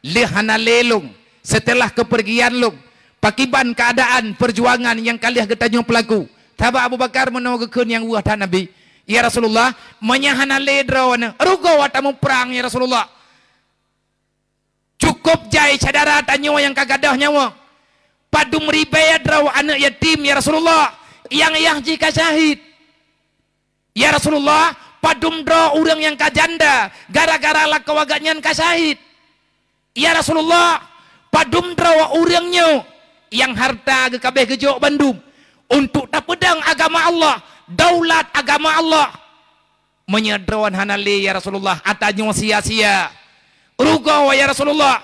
[SPEAKER 1] lihana lelung setelah kepergian lung pakiban keadaan perjuangan yang kalih getanyo pelaku. Taba Abu Bakar menawakeun yang wahta Nabi. Ya Rasulullah menyahana ledrawan rugo watamu perang ya Rasulullah cukup jai cadara nyawa yang kagadah nyawa padum ribaya draw anak yatim ya Rasulullah yang yang jika syahid ya Rasulullah padum draw orang yang kajanda gara-gara lah kewaganya yang kasyahid ya Rasulullah padum draw orangnya yang harta kekabeh kejok bandung untuk tak pedang agama Allah daulat agama Allah menyedrawan hanali ya Rasulullah atanya sia-sia rugoh ya Rasulullah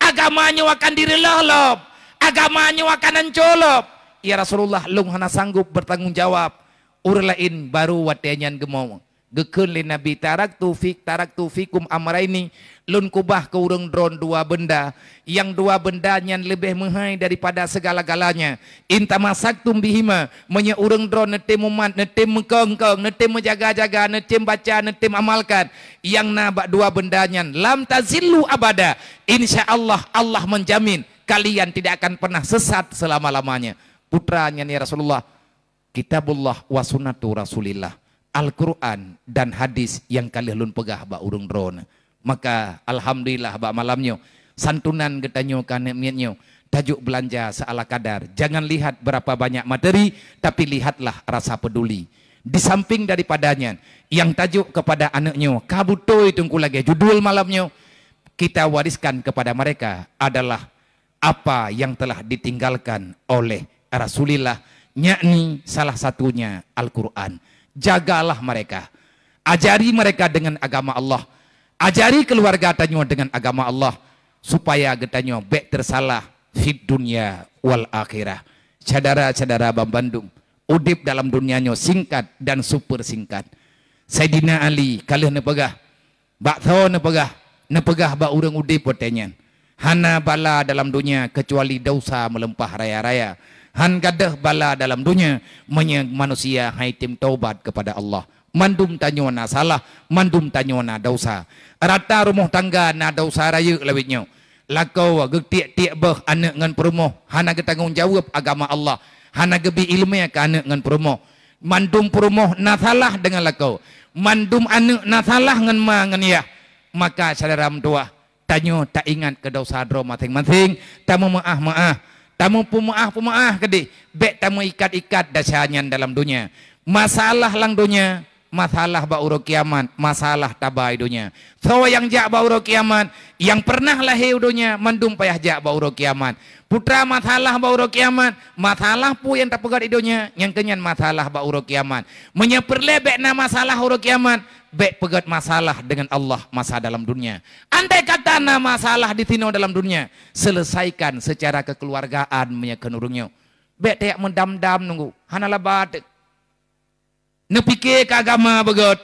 [SPEAKER 1] agamanya akan dirilalop agamanya akan ancolop ya Rasulullah lung hana sanggup bertanggungjawab jawab urlain baru watianyan gemong Gekun li nabi tarak tufik tarak tufikum amara ini lun kubah ke urung dron dua benda yang dua benda yang lebih mehai daripada segala galanya inta masak tumbihima menye urung dron nete mumat nete mengkongkong nete menjaga jaga nete baca nete amalkan yang nabak dua benda yang lam tazilu abada insya Allah Allah menjamin kalian tidak akan pernah sesat selama lamanya putra putranya ni Rasulullah kitabullah wasunatu Rasulillah Al-Quran dan hadis yang kali lun pegah ba urung dron. Maka alhamdulillah ba malamnya santunan kita nyokan mietnyo tajuk belanja seala kadar. Jangan lihat berapa banyak materi tapi lihatlah rasa peduli. Di samping daripadanya yang tajuk kepada anaknya kabutoi tunggu lagi judul malamnya kita wariskan kepada mereka adalah apa yang telah ditinggalkan oleh Rasulillah yakni salah satunya Al-Qur'an jagalah mereka. Ajari mereka dengan agama Allah. Ajari keluarga tanya dengan agama Allah. Supaya getanya baik tersalah. Fid dunia wal akhirah. Cadara-cadara Bambandung. Udip dalam dunianya singkat dan super singkat. Sayyidina Ali kalih nepegah. Bak tahu nepegah. Nepegah bak urang udip buat Hana bala dalam dunia kecuali dosa melempah raya-raya han gadah bala dalam dunia menye manusia haitim taubat kepada Allah mandum tanyona salah mandum tanyona dosa rata rumah tangga na dosa raya lawitnya lakau geg tiak tiak beh anak ngan perumah hana ge tanggungjawab agama Allah hana ge bi ilmu ya anak dengan perumah mandum perumah na salah dengan lakau mandum anak na salah dengan ma ngan ya maka saya mentua tanyo tak ingat ke dosa dro masing-masing tamu maah maah tamu pumaah pumaah kedi, bek tamu ikat-ikat dasanyan dalam dunia masalah lang dunia masalah bauro kiamat, masalah tabai dunia. So yang jak bauro kiamat, yang pernah lahir dunia, mendung payah jak bauro kiamat. Putra masalah bauro kiamat, masalah pu yang tak pegat idonya, yang kenyan masalah bauro kiamat. Menyeperlebek na masalah bauro kiamat, bek pegat masalah dengan Allah masa dalam dunia. Andai kata na masalah di tino dalam dunia, selesaikan secara kekeluargaan menyekenurungnya. Bek tak mendam-dam nunggu, hanalah batik nepikir ke agama begot.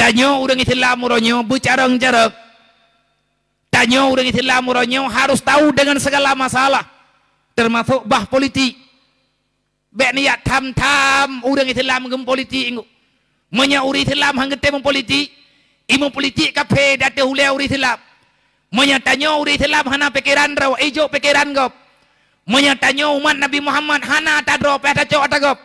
[SPEAKER 1] Tanya orang Islam uronyo bucarang jarak. Tanya orang Islam uronyo harus tahu dengan segala masalah termasuk bah politik. Bek niat tam-tam orang Islam gem politik ingu. Menya orang Islam hang ketem politik. Ibu politik kafe date hule orang Islam. Menya tanya orang Islam hana pikiran raw ejok pikiran gop. Menya tanya umat Nabi Muhammad hana tadro pe tacho atagop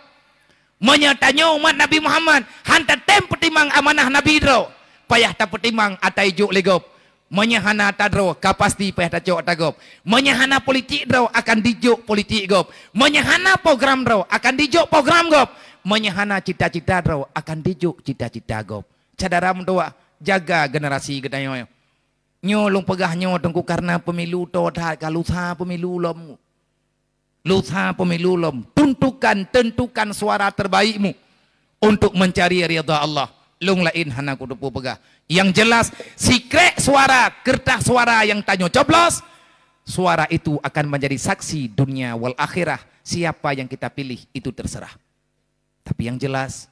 [SPEAKER 1] menyertanya umat Nabi Muhammad hantar tem pertimbang amanah Nabi Idro payah tak pertimbang atai juk legop menyahana tadro kapasti payah tak cok tagop menyahana politik dro akan dijuk politik gop menyahana program dro akan dijuk program gop menyahana cita-cita dro akan dijuk cita-cita gop cadara mendoa jaga generasi kita nyolong lung pegah nyo tengku karena pemilu to dah kalu sa pemilu lomu Lutha pemilu Tuntukan, tentukan suara terbaikmu. Untuk mencari ridha Allah. Lung lain hana kudupu pegah. Yang jelas, sikrek suara, kertas suara yang tanya coblos. Suara itu akan menjadi saksi dunia wal akhirah. Siapa yang kita pilih itu terserah. Tapi yang jelas,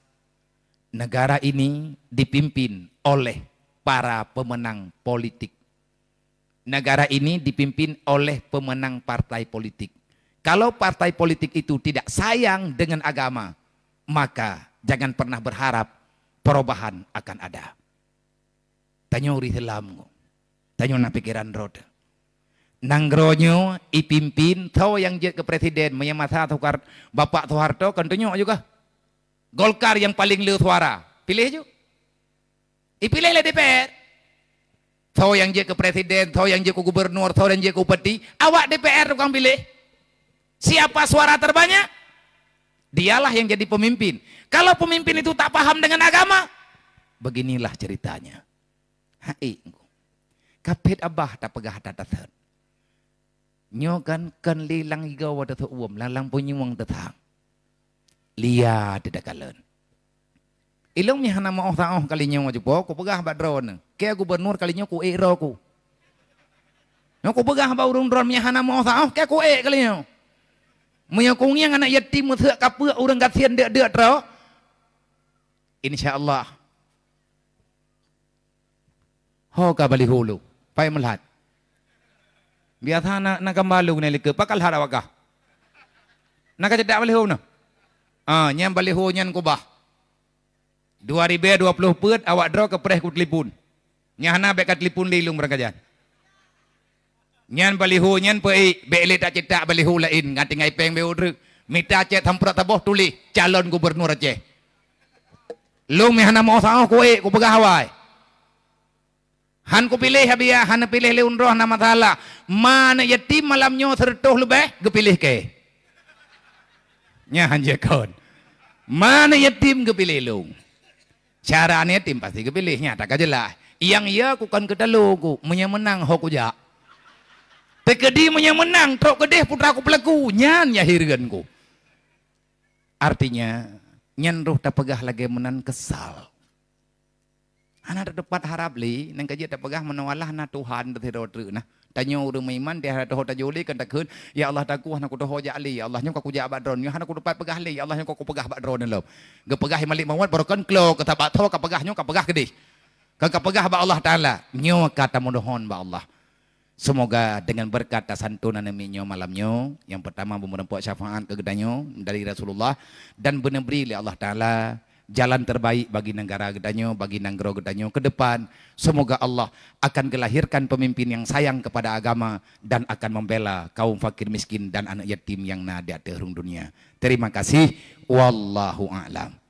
[SPEAKER 1] negara ini dipimpin oleh para pemenang politik. Negara ini dipimpin oleh pemenang partai politik. Kalau partai politik itu tidak sayang dengan agama, maka jangan pernah berharap perubahan akan ada. Tanya Tanyo rihlamu, tanya nak pikiran roda. Nanggronyo ipimpin tahu yang jadi ke presiden, maya masa tukar bapak Soeharto, kentunya juga. Golkar yang paling leh suara, pilih aja. Ipilih le lah DPR. tahu yang jadi ke presiden, tau yang jadi ke gubernur, tau yang jadi ke bupati, awak DPR tu tukang pilih. Siapa suara terbanyak? Dialah yang jadi pemimpin. Kalau pemimpin itu tak paham dengan agama, beginilah ceritanya. Hai, kapit abah tak pegah tatatan. Nyokan kan lilang iga wadah tu uam, lalang punyi wang tetang. Lia tidak kalen. Ilung mihana ma'oh kali kalinya wajib, aku pegah bak drone. bernur kali kalinya ku ikhra aku. ku pegah bak urung drone mihana ma'oh ta'oh, kaya ku ikh kalinya menyokongnya anak yatim mesra kapu orang kasihan dia dia tahu insyaallah ho ka bali hulu pai melhat biasa nak nak kembali guna leke pakal hara wakah nak cedak bali hulu ah ha, nyam bali hulu nyam kubah puluh peut awak draw ke perih preh kutlipun baik bekat lipun lilung berkajian Nyan balihu nyan pei beli tak cetak balihu lain ngati ngai peng be udruk. Mita ce tampura taboh tuli calon gubernur aje. Lung mi hanam osang ko e ku pegawai. Han ku pilih habia han pilih le unroh nama thala. Mana yatim malam nyo sertoh lu be ge pilih ke. Nya han je kon. Mana yatim ge pilih lung. Cara ni yatim pasti ge pilih nya tak jelas. Yang ia ya ku kan ketelu ku menyenang hokujak. Tekedi punya menang, trok kedih putra aku pelaku, nyan ya ku. Artinya, nyan ruh tak pegah lagi menan kesal. Anak tak dapat harap li, nang kaji tak pegah menawalah na Tuhan tak tidak teru Tanya orang iman, dia ada hota juli kan takut. Ya Allah tak kuah nak kutuh hoja li, ya Allah nyam kaku jahat badron. Ya Allah dapat pegah li, ya Allah nyam kaku pegah badron. Ge pegah malik mawad, baru kan kelo, kata bak tau, kapegah nyam kapegah kedih. Kau kapegah ba Allah ta'ala, nyam kata mudahon ba Allah. Allah. Semoga dengan berkat dan santunan minyo malamnya yang pertama memperempuk syafaat ke gedanyo dari Rasulullah dan benar oleh Allah Ta'ala jalan terbaik bagi negara gedanyo, bagi nanggro gedanyo ke depan. Semoga Allah akan kelahirkan pemimpin yang sayang kepada agama dan akan membela kaum fakir miskin dan anak yatim yang nadi terhurung dunia. Terima kasih. Wallahu a'lam.